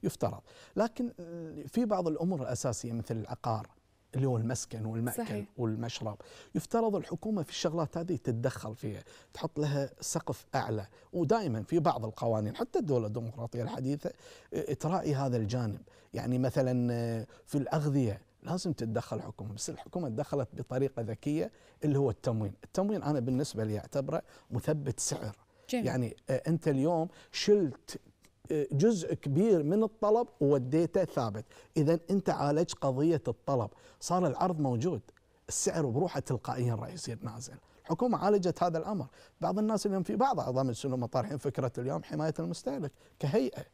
يفترض لكن آه، في بعض الأمور الأساسية مثل العقار اللي هو المسكن والمأكل صحيح. والمشرب يفترض الحكومة في الشغلات هذه تتدخل فيها تحط لها سقف أعلى ودائما في بعض القوانين حتى الدولة الديمقراطية الحديثة تراعي هذا الجانب يعني مثلا في الأغذية لازم تتدخل الحكومة بس الحكومة تدخلت بطريقة ذكية اللي هو التموين التموين أنا بالنسبة لي أعتبره مثبت سعر جميل. يعني أنت اليوم شلت جزء كبير من الطلب وديته ثابت إذا أنت عالج قضية الطلب صار العرض موجود السعر بروحه تلقائيا راح يصير نازل الحكومة عالجت هذا الأمر بعض الناس اليوم في بعض أعضاء مجلس طارحين فكرة اليوم حماية المستهلك كهيئة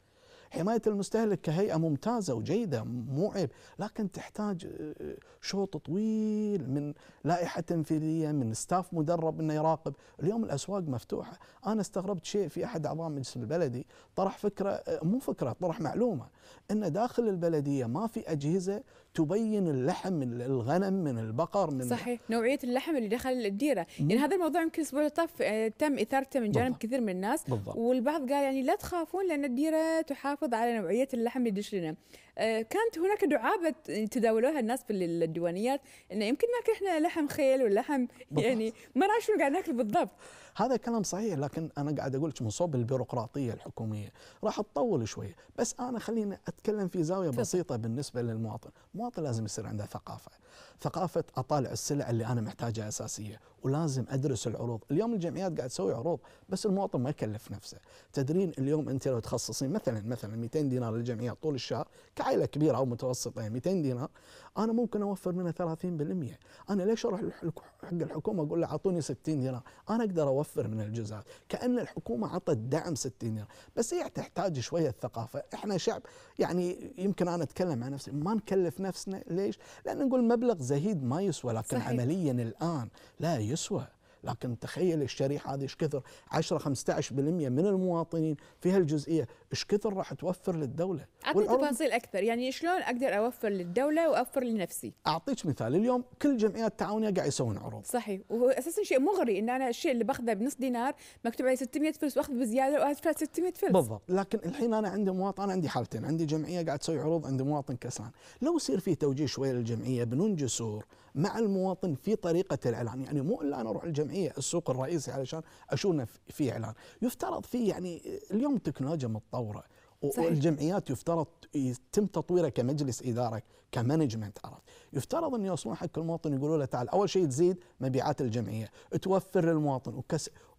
حماية المستهلك كهيئة ممتازة وجيدة مو عيب لكن تحتاج آه، آه، شوط طويل من لائحة تنفيذية من ستاف مدرب انه يراقب اليوم الاسواق مفتوحة انا استغربت شيء في احد اعضاء مجلس البلدي طرح فكرة آه، مو فكرة طرح معلومة ان داخل البلدية ما في اجهزة تبين اللحم من الغنم من البقر من صحيح نوعيه اللحم اللي دخل الديره يعني هذا الموضوع يمكن الاسبوع طاف آه، تم اثارته من جانب بالضبط. كثير من الناس بالضبط. والبعض قال يعني لا تخافون لان الديره تحافظ على نوعيه اللحم اللي يدش لنا آه، كانت هناك دعابه تداولوها الناس في الديوانيات انه يمكن ناكل احنا لحم خيل ولحم يعني ما نعرف شنو قاعد ناكل بالضبط هذا كلام صحيح لكن انا قاعد اقول لك من صوب البيروقراطيه الحكوميه راح تطول شويه بس انا خليني اتكلم في زاويه بسيطه بالنسبه للمواطن المواطن لازم يصير عنده ثقافه ثقافه اطالع السلع اللي انا محتاجها اساسيه ولازم ادرس العروض، اليوم الجمعيات قاعد تسوي عروض بس المواطن ما يكلف نفسه، تدرين اليوم انت لو تخصصين مثلا مثلا 200 دينار للجمعيات طول الشهر كعائله كبيره او متوسطه 200 يعني دينار انا ممكن اوفر منها 30%، انا ليش اروح حق الحكومه اقول له اعطوني 60 دينار، انا اقدر اوفر من الجزء كان الحكومه عطت دعم 60 دينار، بس هي تحتاج شويه الثقافه، احنا شعب يعني يمكن انا اتكلم عن نفسي ما نكلف نفسنا ليش؟ لان نقول مبلغ مبلغ زهيد ما يسوى لكن صحيح. عمليا الآن لا يسوى لكن تخيل الشريحه هذه ايش كثر 10 15% من المواطنين في هالجزئيه ايش كثر راح توفر للدوله اعطي تفاصيل اكثر يعني شلون اقدر اوفر للدوله واوفر لنفسي اعطيك مثال اليوم كل الجمعيات التعاونيه قاعد يسوون عروض صحيح واساسا شيء مغري ان انا الشيء اللي باخذه بنص دينار مكتوب عليه 600 فلس واخذ بزياده وادفع 600 فلس بالضبط لكن الحين انا عندي مواطن انا عندي حالتين عندي جمعيه قاعد تسوي عروض عندي مواطن كسلان لو يصير في توجيه شويه للجمعيه بنون جسور مع المواطن في طريقة الإعلان يعني مو إلا أنا أروح الجمعية السوق الرئيسي علشان أشوف في إعلان يفترض في يعني اليوم التكنولوجيا متطورة صحيح. والجمعيات يفترض يتم تطويرها كمجلس اداره كمانجمنت عرفت يفترض ان يوصلون حق المواطن يقولوا له تعال اول شيء تزيد مبيعات الجمعيه توفر للمواطن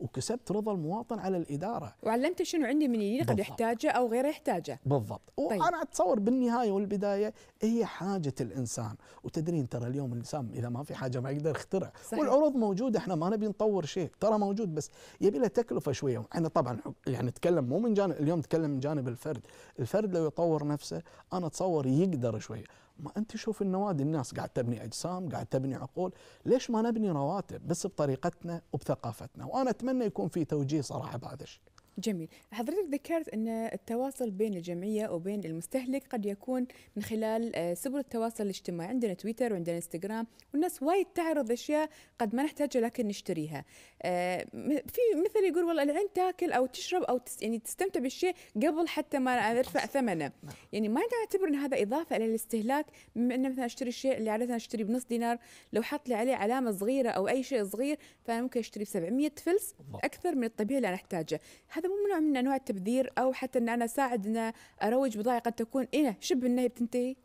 وكسبت رضا المواطن على الاداره وعلمته شنو عندي من يدي قد يحتاجه او غيره يحتاجه بالضبط طيب. وانا اتصور بالنهايه والبدايه هي حاجه الانسان وتدرين ترى اليوم الانسان اذا ما في حاجه ما يقدر يخترع والعروض موجوده احنا ما نبي نطور شيء ترى موجود بس يبي له تكلفه شويه احنا طبعا يعني نتكلم مو من جانب اليوم نتكلم من جانب الفرد الفرد لو يطور نفسه انا اتصور يقدر شويه ما انت شوف النوادي الناس قاعد تبني اجسام قاعد تبني عقول ليش ما نبني رواتب بس بطريقتنا وبثقافتنا وانا اتمنى يكون في توجيه صراحه بهذا الشيء جميل حضرتك ذكرت أن التواصل بين الجمعية وبين المستهلك قد يكون من خلال آه، سبل التواصل الاجتماعي عندنا تويتر وعندنا انستغرام والناس وايد تعرض أشياء قد ما نحتاجها لكن نشتريها آه، في مثل يقول والله العين تاكل أو تشرب أو يعني تستمتع بالشيء قبل حتى ما أدفع ثمنه نعم. يعني ما نعتبر أن هذا إضافة إلى الاستهلاك بما أن مثلا أشتري الشيء اللي عادة أشتري بنص دينار لو حط لي عليه علامة صغيرة أو أي شيء صغير فأنا ممكن أشتري ب 700 فلس أكثر من الطبيعي اللي أنا أحتاجه هذا مو نوع من انواع التبذير او حتى ان انا اساعد ان اروج بضاعه قد تكون إيه شبه انها بتنتهي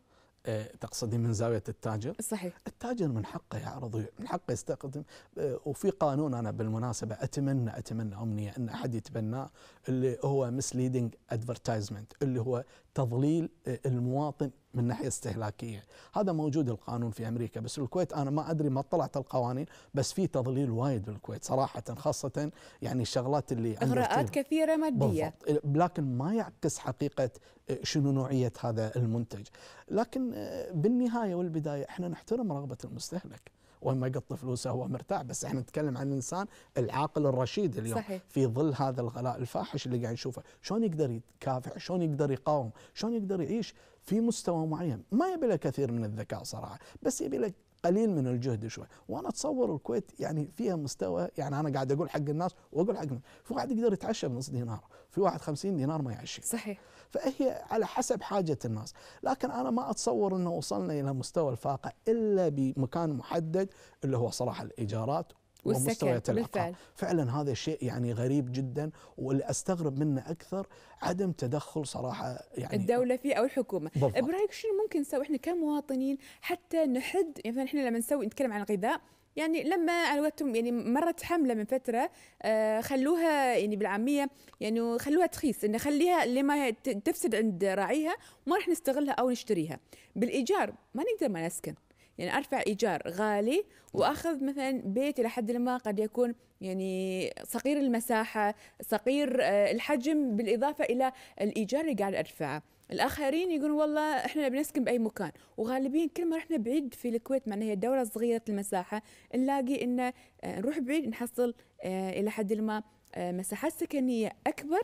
إيه، تقصدي من زاويه التاجر؟ صحيح التاجر من حقه يعرض من حقه يستخدم إيه، وفي قانون انا بالمناسبه اتمنى اتمنى امنيه ان احد يتبناه اللي هو مسليدنج ادفرتايزمنت اللي هو تضليل المواطن من ناحيه استهلاكيه، هذا موجود القانون في امريكا بس الكويت انا ما ادري ما طلعت القوانين بس في تضليل وايد بالكويت صراحه خاصه يعني الشغلات اللي اغراءات كثيره ماديه بالضبط. لكن ما يعكس حقيقه آه، شنو نوعيه هذا المنتج، لكن آه، بالنهايه والبدايه احنا نحترم رغبه المستهلك. وين ما يقط فلوسه هو مرتاح بس احنا نتكلم عن الانسان العاقل الرشيد اليوم صحيح. في ظل هذا الغلاء الفاحش اللي قاعد نشوفه شلون يقدر يكافح شلون يقدر يقاوم شلون يقدر يعيش في مستوى معين ما يبي له كثير من الذكاء صراحه بس يبي له قليل من الجهد شوي وانا اتصور الكويت يعني فيها مستوى يعني انا قاعد اقول حق الناس واقول حق في واحد يقدر يتعشى بنص دينار في واحد 50 دينار ما يعشي صحيح فهي على حسب حاجه الناس لكن انا ما اتصور انه وصلنا الى مستوى الفاقه الا بمكان محدد اللي هو صراحه الايجارات ومستويات العقاب بالفعل. فعلا هذا شيء يعني غريب جدا واللي استغرب منه اكثر عدم تدخل صراحه يعني الدوله فيه او الحكومه بالضبط. برايك شنو ممكن نسوي احنا كمواطنين حتى نحد يعني مثلا احنا لما نسوي نتكلم عن الغذاء يعني لما على وقتهم يعني مرت حمله من فتره آه، خلوها يعني بالعاميه يعني خلوها تخيس انه خليها لما تفسد عند راعيها ما راح نستغلها او نشتريها بالايجار ما نقدر ما نسكن يعني ارفع ايجار غالي واخذ مثلا بيت الى حد ما قد يكون يعني صغير المساحه صغير آه، الحجم بالاضافه الى الايجار اللي قاعد ادفعه الاخرين يقولون والله احنا بنسكن باي مكان وغالبيا كل ما رحنا بعيد في الكويت معنا هي دوله صغيره المساحه نلاقي انه آه، نروح بعيد نحصل آه، الى حد ما مساحات سكنيه اكبر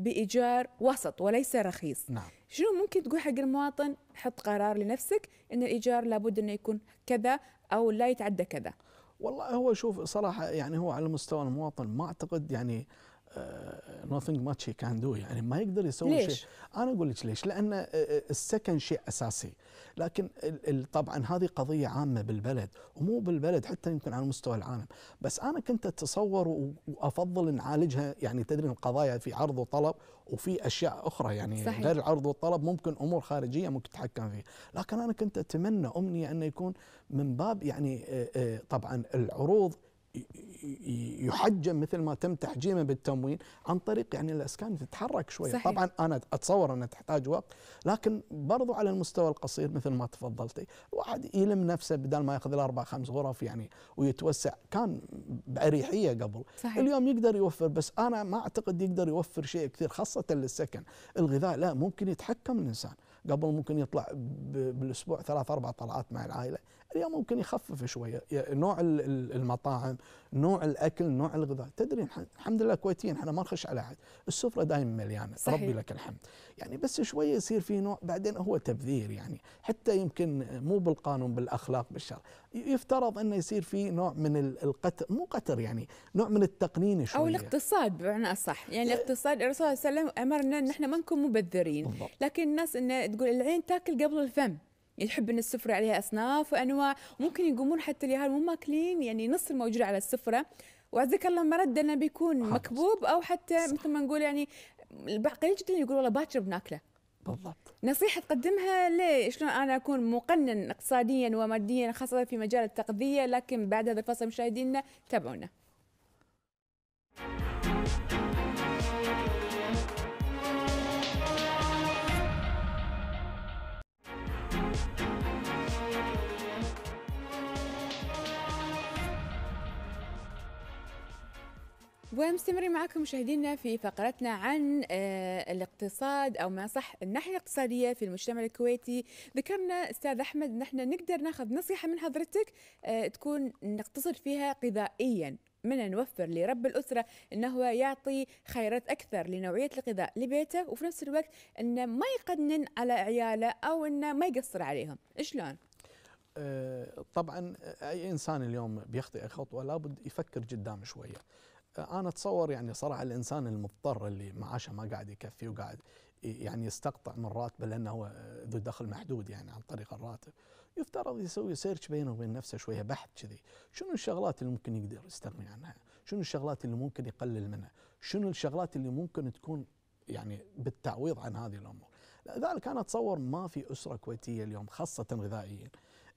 بايجار وسط وليس رخيص نعم. شنو ممكن تقول حق المواطن حط قرار لنفسك ان الايجار لابد انه يكون كذا او لا يتعدى كذا والله هو شوف صراحه يعني هو على مستوى المواطن ما اعتقد يعني آه Uh, nothing much he can do يعني ما يقدر يسوي ليش؟ شيء انا اقول لك ليش لان uh, uh, السكن شيء اساسي لكن طبعا هذه قضيه عامه بالبلد ومو بالبلد حتى يمكن على مستوى العالم بس انا كنت اتصور وافضل نعالجها يعني تدري القضايا في عرض وطلب وفي اشياء اخرى يعني صحيح. غير العرض والطلب ممكن امور خارجيه ممكن تتحكم فيها لكن انا كنت اتمنى امنيه انه يكون من باب يعني طبعا العروض يحجم مثل ما تم تحجيمه بالتموين عن طريق يعني الاسكان تتحرك شويه صحيح. طبعا انا اتصور انها تحتاج وقت لكن برضو على المستوى القصير مثل ما تفضلتي الواحد يلم نفسه بدل ما ياخذ الاربع خمس غرف يعني ويتوسع كان باريحيه قبل صحيح. اليوم يقدر يوفر بس انا ما اعتقد يقدر يوفر شيء كثير خاصه للسكن الغذاء لا ممكن يتحكم الانسان قبل ممكن يطلع بالاسبوع ثلاث اربع طلعات مع العائله اليوم ممكن يخفف شويه نوع المطاعم نوع الاكل نوع الغذاء تدري الحمد لله كويتيين احنا ما نخش على احد السفره دائما مليانه صحيح. ربي لك الحمد يعني بس شويه يصير في نوع بعدين هو تبذير يعني حتى يمكن مو بالقانون بالاخلاق بالشرع يفترض انه يصير في نوع من القتر مو قتر يعني نوع من التقنين شويه او الاقتصاد بمعنى اصح يعني أه. الاقتصاد الرسول صلى الله عليه وسلم امرنا ان احنا ما نكون مبذرين بالضبط. لكن الناس انه تقول العين تاكل قبل الفم يعني تحب ان السفره عليها اصناف وانواع وممكن يقومون حتى اليهال مو ماكلين يعني نص الموجود على السفره وعزك الله ما ردنا بيكون مكبوب او حتى مثل ما نقول يعني قليل جدا يقول والله باكر بناكله بالضبط نصيحة تقدمها ليه شلون أنا أكون مقنن اقتصاديا وماديا خاصة في مجال التغذية لكن بعد هذا الفصل مشاهدينا تابعونا ومستمرين معكم مشاهدينا في فقرتنا عن آه، الاقتصاد او ما صح الناحيه الاقتصاديه في المجتمع الكويتي ذكرنا استاذ احمد نحن نقدر ناخذ نصيحه من حضرتك آه، تكون نقتصد فيها غذائيا من نوفر لرب الأسرة أنه هو يعطي خيرات أكثر لنوعية الغذاء لبيته وفي نفس الوقت أنه ما يقنن على عياله أو أنه ما يقصر عليهم شلون؟ آه، طبعا أي إنسان اليوم بيخطئ خطوة لابد يفكر قدام شوية انا اتصور يعني صراحه الانسان المضطر اللي معاشه ما قاعد يكفي وقاعد يعني يستقطع من راتبه لانه هو ذو دخل محدود يعني عن طريق الراتب يفترض يسوي سيرش بينه وبين نفسه شويه بحث كذي شنو الشغلات اللي ممكن يقدر يستغني عنها شنو الشغلات اللي ممكن يقلل منها شنو الشغلات اللي ممكن تكون يعني بالتعويض عن هذه الامور لذلك انا اتصور ما في اسره كويتيه اليوم خاصه غذائيا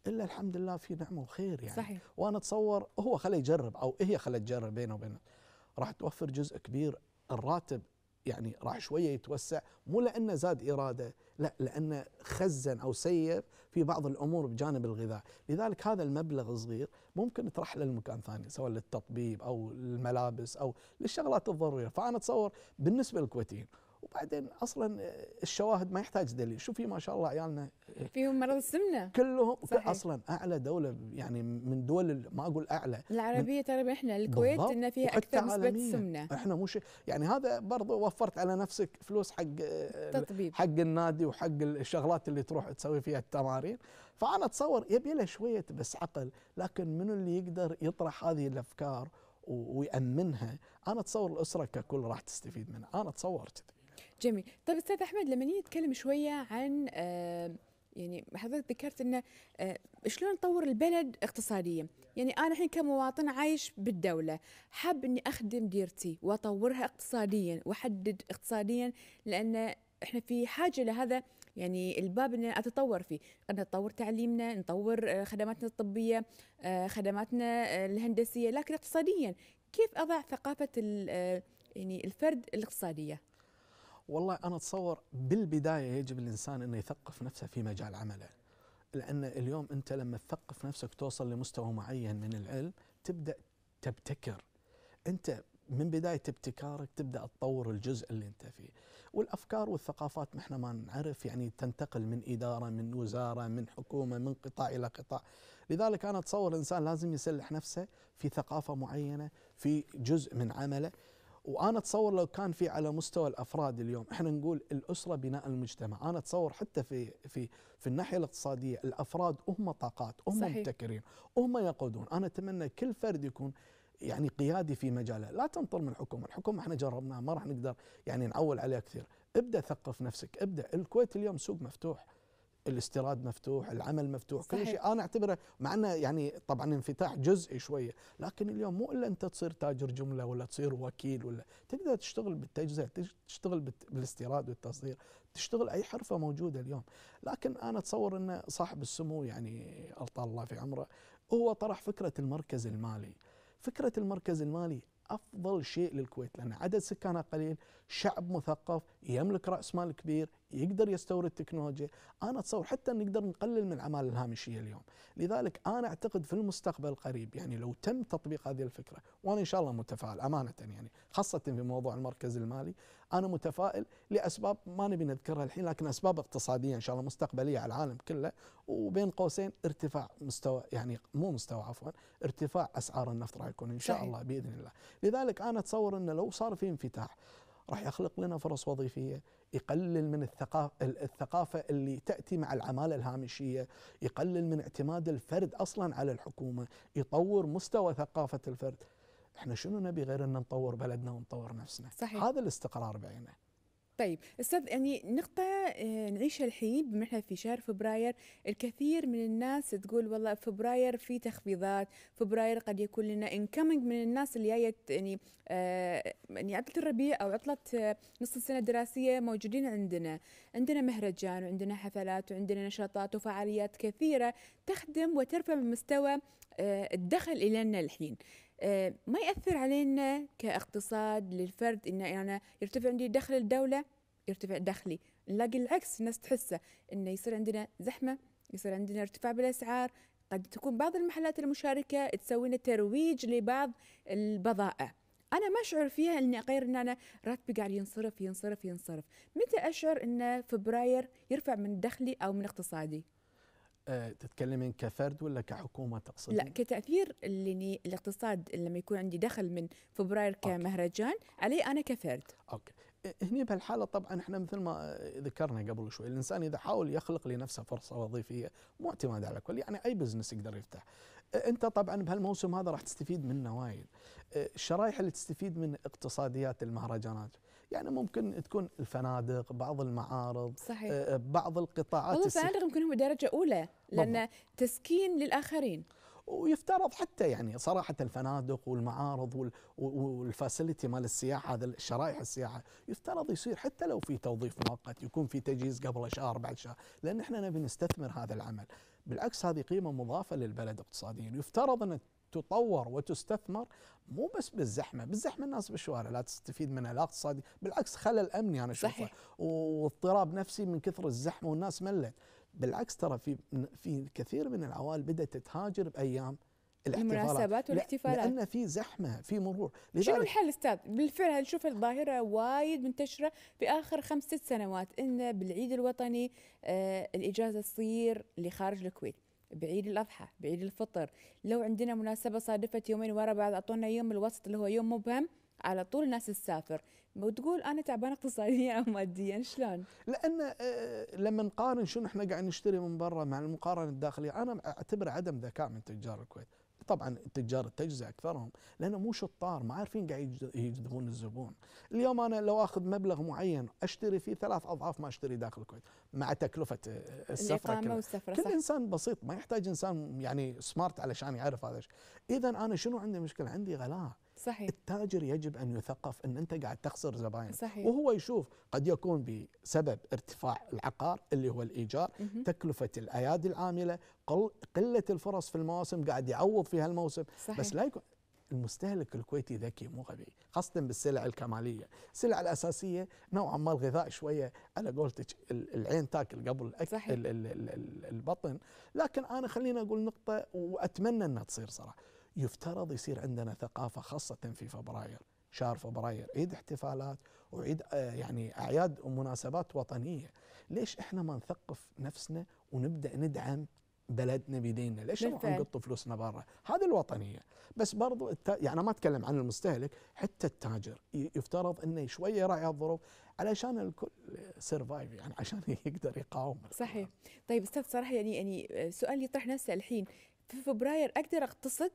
الا الحمد لله في نعمه وخير يعني صحيح. وانا اتصور هو خليه يجرب او هي إيه خلت تجرب بينه وبين راح توفر جزء كبير الراتب يعني راح شويه يتوسع مو لانه زاد اراده لا لانه خزن او سيف في بعض الامور بجانب الغذاء لذلك هذا المبلغ الصغير ممكن تروح للمكان ثاني سواء للتطبيب او الملابس او للشغلات الضروريه فانا اتصور بالنسبه للكويتيين وبعدين اصلا آه، الشواهد ما يحتاج دليل شوفي ما شاء الله عيالنا آه، فيهم مرض السمنه كلهم صحيح. اصلا اعلى دوله يعني من دول ما اقول اعلى العربيه ترى احنا الكويت ان فيها اكثر نسبه سمنه احنا مو يعني هذا برضه وفرت على نفسك فلوس حق آه، تطبيب. حق النادي وحق الشغلات اللي تروح تسوي فيها التمارين فانا اتصور يبي له شويه بس عقل لكن منو اللي يقدر يطرح هذه الافكار ويأمنها أنا أتصور الأسرة ككل راح تستفيد منها أنا أتصور كذي جميل طيب استاذ احمد لما نيجي نتكلم شويه عن آه، يعني حضرتك ذكرت انه آه، شلون نطور البلد اقتصاديا يعني انا الحين كمواطن عايش بالدوله حاب اني اخدم ديرتي واطورها اقتصاديا واحدد اقتصاديا لان احنا في حاجه لهذا يعني الباب ان اتطور فيه قد نطور تعليمنا نطور آه، خدماتنا الطبيه خدماتنا الهندسيه لكن اقتصاديا كيف اضع ثقافه يعني الفرد الاقتصاديه والله انا اتصور بالبدايه يجب الانسان انه يثقف نفسه في مجال عمله لان اليوم انت لما تثقف نفسك توصل لمستوى معين من العلم تبدا تبتكر انت من بداية ابتكارك تبدأ تطور الجزء اللي انت فيه والأفكار والثقافات ما احنا ما نعرف يعني تنتقل من إدارة من وزارة من حكومة من قطاع إلى قطاع لذلك أنا أتصور الإنسان لازم يسلح نفسه في ثقافة معينة في جزء من عمله وانا اتصور لو كان في على مستوى الافراد اليوم احنا نقول الاسره بناء المجتمع انا اتصور حتى في في في الناحيه الاقتصاديه الافراد هم طاقات هم صحيح. مبتكرين هم يقودون انا اتمنى كل فرد يكون يعني قيادي في مجاله لا تنطر من الحكومه الحكومه احنا جربناها ما راح نقدر يعني نعول عليها كثير ابدا ثقف نفسك ابدا الكويت اليوم سوق مفتوح الاستيراد مفتوح العمل مفتوح صحيح. كل شيء انا اعتبره مع انه يعني طبعا انفتاح جزئي شويه لكن اليوم مو الا انت تصير تاجر جمله ولا تصير وكيل ولا تقدر تشتغل بالتجزئه تشتغل بالاستيراد والتصدير تشتغل اي حرفه موجوده اليوم لكن انا اتصور ان صاحب السمو يعني الله الله في عمره هو طرح فكره المركز المالي فكره المركز المالي افضل شيء للكويت لان عدد سكانها قليل، شعب مثقف، يملك راس مال كبير، يقدر يستورد تكنولوجيا انا اتصور حتى نقدر نقلل من العماله الهامشيه اليوم لذلك انا اعتقد في المستقبل القريب يعني لو تم تطبيق هذه الفكره وانا ان شاء الله متفائل امانه يعني خاصه في موضوع المركز المالي انا متفائل لاسباب ما نبي نذكرها الحين لكن اسباب اقتصاديه ان شاء الله مستقبليه على العالم كله وبين قوسين ارتفاع مستوى يعني مو مستوى عفوا ارتفاع اسعار النفط راح يكون ان شاء الله باذن الله لذلك انا اتصور انه لو صار في انفتاح راح يخلق لنا فرص وظيفيه، يقلل من الثقافه الثقافه اللي تاتي مع العماله الهامشيه، يقلل من اعتماد الفرد اصلا على الحكومه، يطور مستوى ثقافه الفرد. احنا شنو نبي غير ان نطور بلدنا ونطور نفسنا؟ صحيح. هذا الاستقرار بعينه. طيب استاذ يعني نقطة آه، نعيشها الحين نحن في شهر فبراير الكثير من الناس تقول والله فبراير في تخفيضات فبراير قد يكون لنا انكمنج من الناس اللي جاية يعني آه، يعني عطلة الربيع او عطلة آه، نصف السنة الدراسية موجودين عندنا عندنا مهرجان وعندنا حفلات وعندنا نشاطات وفعاليات كثيرة تخدم وترفع من مستوى الدخل إلينا الحين آه، ما يأثر علينا كاقتصاد للفرد إن أنا يرتفع عندي دخل الدولة يرتفع دخلي نلاقي العكس الناس تحسه إنه يصير عندنا زحمة يصير عندنا ارتفاع بالأسعار قد تكون بعض المحلات المشاركة تسوي لنا ترويج لبعض البضائع أنا ما أشعر فيها إني أغير إن أنا راتبي قاعد ينصرف ينصرف ينصرف متى أشعر إن فبراير يرفع من دخلي أو من اقتصادي آه، تتكلمين كفرد ولا كحكومه تقصدين؟ لا كتاثير اللي الاقتصاد لما يكون عندي دخل من فبراير كمهرجان علي انا كفرد. اوكي. هنا بهالحاله طبعا احنا مثل ما ذكرنا قبل شوي الانسان اذا حاول يخلق لنفسه فرصه وظيفيه مو اعتماد على كل يعني اي بزنس يقدر يفتح انت طبعا بهالموسم هذا راح تستفيد منه وايد أه، الشرايح اللي تستفيد من اقتصاديات المهرجانات يعني ممكن تكون الفنادق بعض المعارض صحيح. أه، بعض القطاعات والله الفنادق يمكن هم درجه اولى لان بالضبط. تسكين للاخرين ويفترض حتى يعني صراحة الفنادق والمعارض والفاسيلتي مال السياحة هذا الشرائح السياحة يفترض يصير حتى لو في توظيف مؤقت يكون في تجهيز قبل شهر بعد شهر لأن احنا نبي نستثمر هذا العمل بالعكس هذه قيمة مضافة للبلد اقتصاديا يفترض أن تطور وتستثمر مو بس بالزحمة بالزحمة الناس بالشوارع لا تستفيد منها لا اقتصادي بالعكس خلل أمني أنا أشوفه واضطراب نفسي من كثر الزحمة والناس ملت بالعكس ترى في في كثير من العوائل بدأت تهاجر بأيام المناسبات والاحتفالات لأن في زحمة في مرور لذلك شنو الحل أستاذ بالفعل نشوف الظاهرة وايد منتشرة في آخر خمس ست سنوات إن بالعيد الوطني آه الإجازة تصير لخارج الكويت بعيد الاضحى بعيد الفطر لو عندنا مناسبه صادفت يومين ورا بعض اعطونا يوم الوسط اللي هو يوم مبهم على طول الناس تسافر وتقول انا تعبانه اقتصاديا او ماديا شلون؟ لان آه، لما نقارن شنو احنا قاعد نشتري من برا مع المقارنه الداخليه انا اعتبر عدم ذكاء من تجار الكويت، طبعا التجار التجزئه اكثرهم لانه مو شطار ما عارفين قاعد يجذبون الزبون اليوم انا لو اخذ مبلغ معين اشتري فيه ثلاث اضعاف ما اشتري داخل الكويت مع تكلفه السفره كل, والسفرة كل صح. انسان بسيط ما يحتاج انسان يعني سمارت علشان يعرف هذا اذا انا شنو عندي مشكله عندي غلاء صحيح. التاجر يجب أن يثقف أن أنت قاعد تخسر زباين صحيح. وهو يشوف قد يكون بسبب ارتفاع العقار اللي هو الإيجار تكلفة الأيادي العاملة قل قلة الفرص في المواسم قاعد يعوض في هالموسم صحيح. بس لا يكون المستهلك الكويتي ذكي مو غبي خاصة بالسلع الكمالية السلع الأساسية نوعا ما الغذاء شوية على قولتك العين تاكل قبل الأكل صحيح. البطن لكن أنا خليني أقول نقطة وأتمنى أنها تصير صراحة يفترض يصير عندنا ثقافه خاصه في فبراير شهر فبراير عيد احتفالات وعيد آه، يعني اعياد ومناسبات وطنيه ليش احنا ما نثقف نفسنا ونبدا ندعم بلدنا بيدينا ليش ما نقط فلوسنا برا هذه الوطنيه بس برضو الت... يعني ما اتكلم عن المستهلك حتى التاجر يفترض انه شويه يراعي الظروف علشان الكل سرفايف يعني عشان يقدر يقاوم صحيح طيب استاذ صراحه يعني يعني آه، سؤال يطرح نفسه الحين في فبراير اقدر اقتصد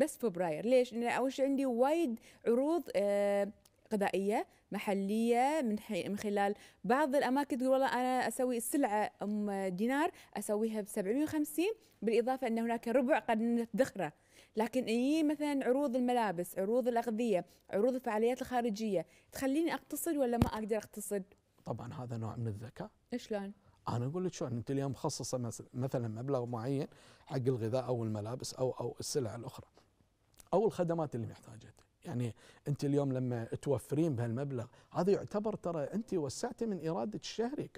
بس فبراير ليش لان اول شيء عندي وايد عروض آه، غذائيه محليه من من خلال بعض الاماكن تقول والله انا اسوي السلعه ام دينار اسويها ب 750 بالاضافه ان هناك ربع قد ندخره لكن اي مثلا عروض الملابس عروض الاغذيه عروض الفعاليات الخارجيه تخليني اقتصد ولا ما اقدر اقتصد طبعا هذا نوع من الذكاء شلون انا اقول لك شلون انت اليوم مخصصه مثلا مبلغ معين حق الغذاء او الملابس او او السلع الاخرى او الخدمات اللي محتاجتها يعني انت اليوم لما توفرين بهالمبلغ هذا يعتبر ترى انت وسعتي من ايرادك الشهري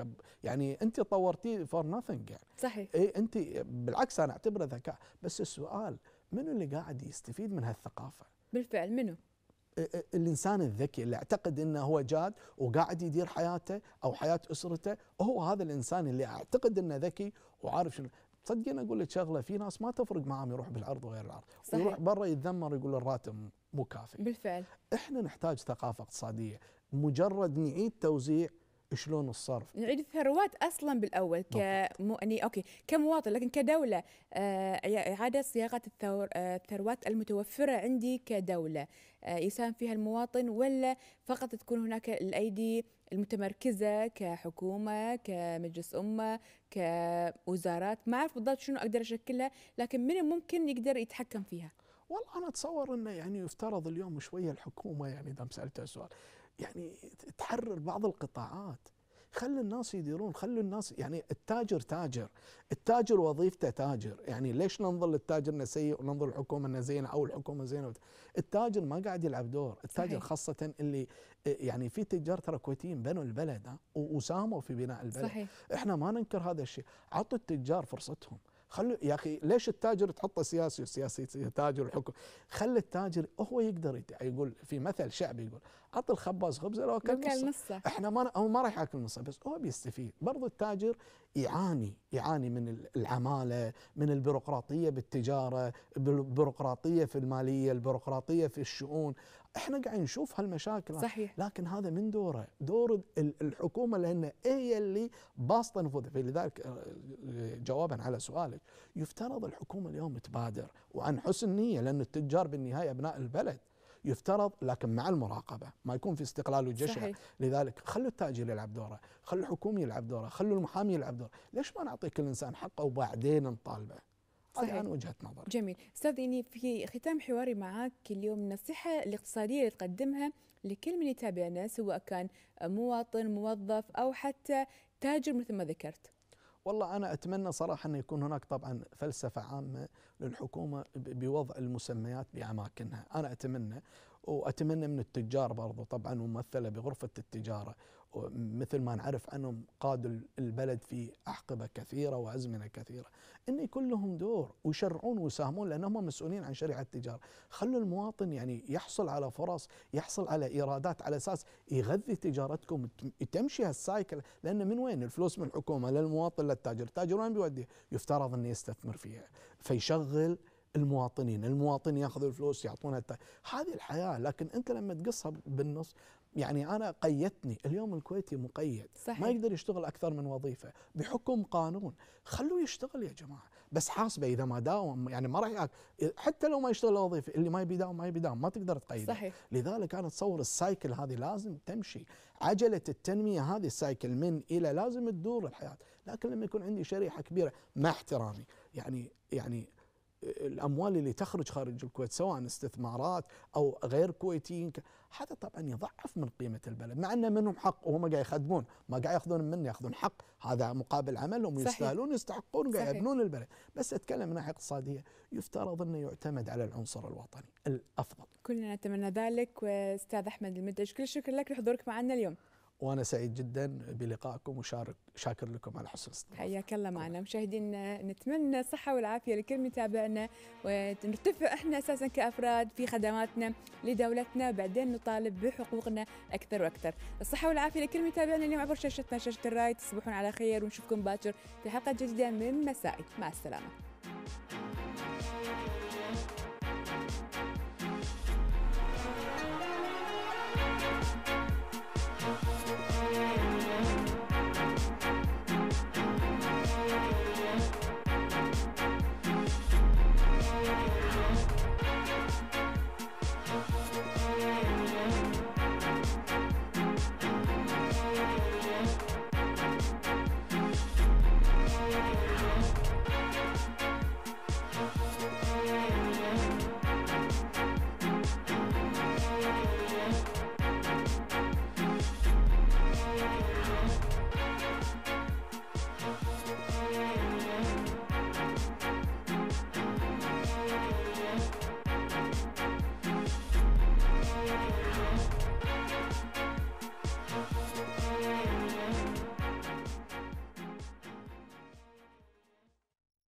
يعني انت طورتي فور ناثينج يعني صحيح اي انت بالعكس انا اعتبره ذكاء بس السؤال منو اللي قاعد يستفيد من هالثقافه؟ بالفعل منو؟ إيه، إيه، الانسان الذكي اللي اعتقد انه هو جاد وقاعد يدير حياته او حياه اسرته هو هذا الانسان اللي اعتقد انه ذكي وعارف شنو صدقين اقول لك شغله في ناس ما تفرق معاهم يروح بالعرض وغير العرض صحيح. ويروح برا يتذمر يقول الراتب مو كافي بالفعل احنا نحتاج ثقافه اقتصاديه مجرد نعيد توزيع شلون الصرف نعيد يعني الثروات اصلا بالاول كمو يعني اوكي كمواطن لكن كدوله اعاده آه، صياغه الثور... آه، الثروات المتوفره عندي كدوله آه، يساهم فيها المواطن ولا فقط تكون هناك الايدي المتمركزه كحكومه كمجلس امه كوزارات ما اعرف بالضبط شنو اقدر اشكلها لكن من الممكن يقدر يتحكم فيها والله انا اتصور انه يعني يفترض اليوم شويه الحكومه يعني اذا سالتها سؤال يعني تحرر بعض القطاعات خلي الناس يديرون خلي الناس يعني التاجر تاجر التاجر وظيفته تاجر يعني ليش ننظر للتاجر انه سيء وننظر للحكومه انه زينه او الحكومه زينه التاجر ما قاعد يلعب دور التاجر صحيح. خاصه اللي يعني في تجار ترى كويتيين بنوا البلد وساهموا في بناء البلد صحيح. احنا ما ننكر هذا الشيء عطوا التجار فرصتهم خلوا يا اخي ليش التاجر تحطه سياسي والسياسي تاجر الحكم خلي التاجر هو يقدر يقول في مثل شعبي يقول اعط الخباز خبزه لو اكل نصه احنا ما هو ما راح ياكل نصه بس هو بيستفيد برضو التاجر يعاني يعاني من العماله من البيروقراطيه بالتجاره البيروقراطيه في الماليه البيروقراطيه في الشؤون احنا قاعد نشوف هالمشاكل صحيح. لكن هذا من دوره دور الحكومه لان هي اللي باسطه نفوذها فلذلك آه، آه، جوابا على سؤالك يفترض الحكومه اليوم تبادر وعن حسن نيه لان التجار بالنهايه ابناء البلد يفترض لكن مع المراقبه ما يكون في استقلال وجشع صحيح. لذلك خلوا التاجر يلعب دوره خلوا الحكومه يلعب دوره خلوا المحامي يلعب دوره ليش ما نعطي كل انسان حقه وبعدين نطالبه هذه يعني انا وجهه نظر جميل استاذ يعني في ختام حواري معك اليوم النصيحه الاقتصاديه اللي تقدمها لكل من يتابعنا سواء كان مواطن موظف او حتى تاجر مثل ما ذكرت والله انا اتمنى صراحه أن يكون هناك طبعا فلسفه عامه للحكومه بوضع المسميات باماكنها، انا اتمنى واتمنى من التجار برضو طبعا ممثله بغرفه التجاره مثل ما نعرف عنهم قادوا البلد في أحقبة كثيرة وأزمنة كثيرة إن كلهم دور ويشرعون ويساهمون لأنهم مسؤولين عن شريعة التجارة خلوا المواطن يعني يحصل على فرص يحصل على إيرادات على أساس يغذي تجارتكم تمشي هالسايكل لأن من وين الفلوس من الحكومة للمواطن للتاجر التاجر وين بيوديه يفترض أنه يستثمر فيها فيشغل المواطنين المواطن ياخذ الفلوس يعطونها هذه الحياة لكن أنت لما تقصها بالنص يعني انا قيدتني اليوم الكويتي مقيد صحيح. ما يقدر يشتغل اكثر من وظيفه بحكم قانون خلوه يشتغل يا جماعه بس حاسبه اذا ما داوم يعني ما راح حتى لو ما يشتغل وظيفه اللي ما يبي يداوم ما يبي يداوم ما تقدر تقيده صحيح. لذلك انا اتصور السايكل هذه لازم تمشي عجله التنميه هذه السايكل من الى لازم تدور الحياه لكن لما يكون عندي شريحه كبيره مع احترامي يعني يعني الاموال اللي تخرج خارج الكويت سواء استثمارات او غير كويتيين هذا طبعا يضعف من قيمه البلد مع ان منهم حق وهم قاعد يخدمون ما قاعد ياخذون منه ياخذون حق هذا مقابل عملهم يستاهلون يستحقون قاعد يبنون البلد بس اتكلم من ناحيه اقتصاديه يفترض انه يعتمد على العنصر الوطني الافضل كلنا نتمنى ذلك واستاذ احمد المدج كل شكر لك لحضورك معنا اليوم وانا سعيد جدا بلقائكم وشارك شاكر لكم على حسن الاستضافه حياك الله معنا مشاهدينا نتمنى الصحه والعافيه لكل متابعنا ونرتفع احنا اساسا كافراد في خدماتنا لدولتنا بعدين نطالب بحقوقنا اكثر واكثر الصحه والعافيه لكل متابعنا اليوم عبر شاشتنا شاشه الراي تصبحون على خير ونشوفكم باكر في حلقه جديده من مسائي مع السلامه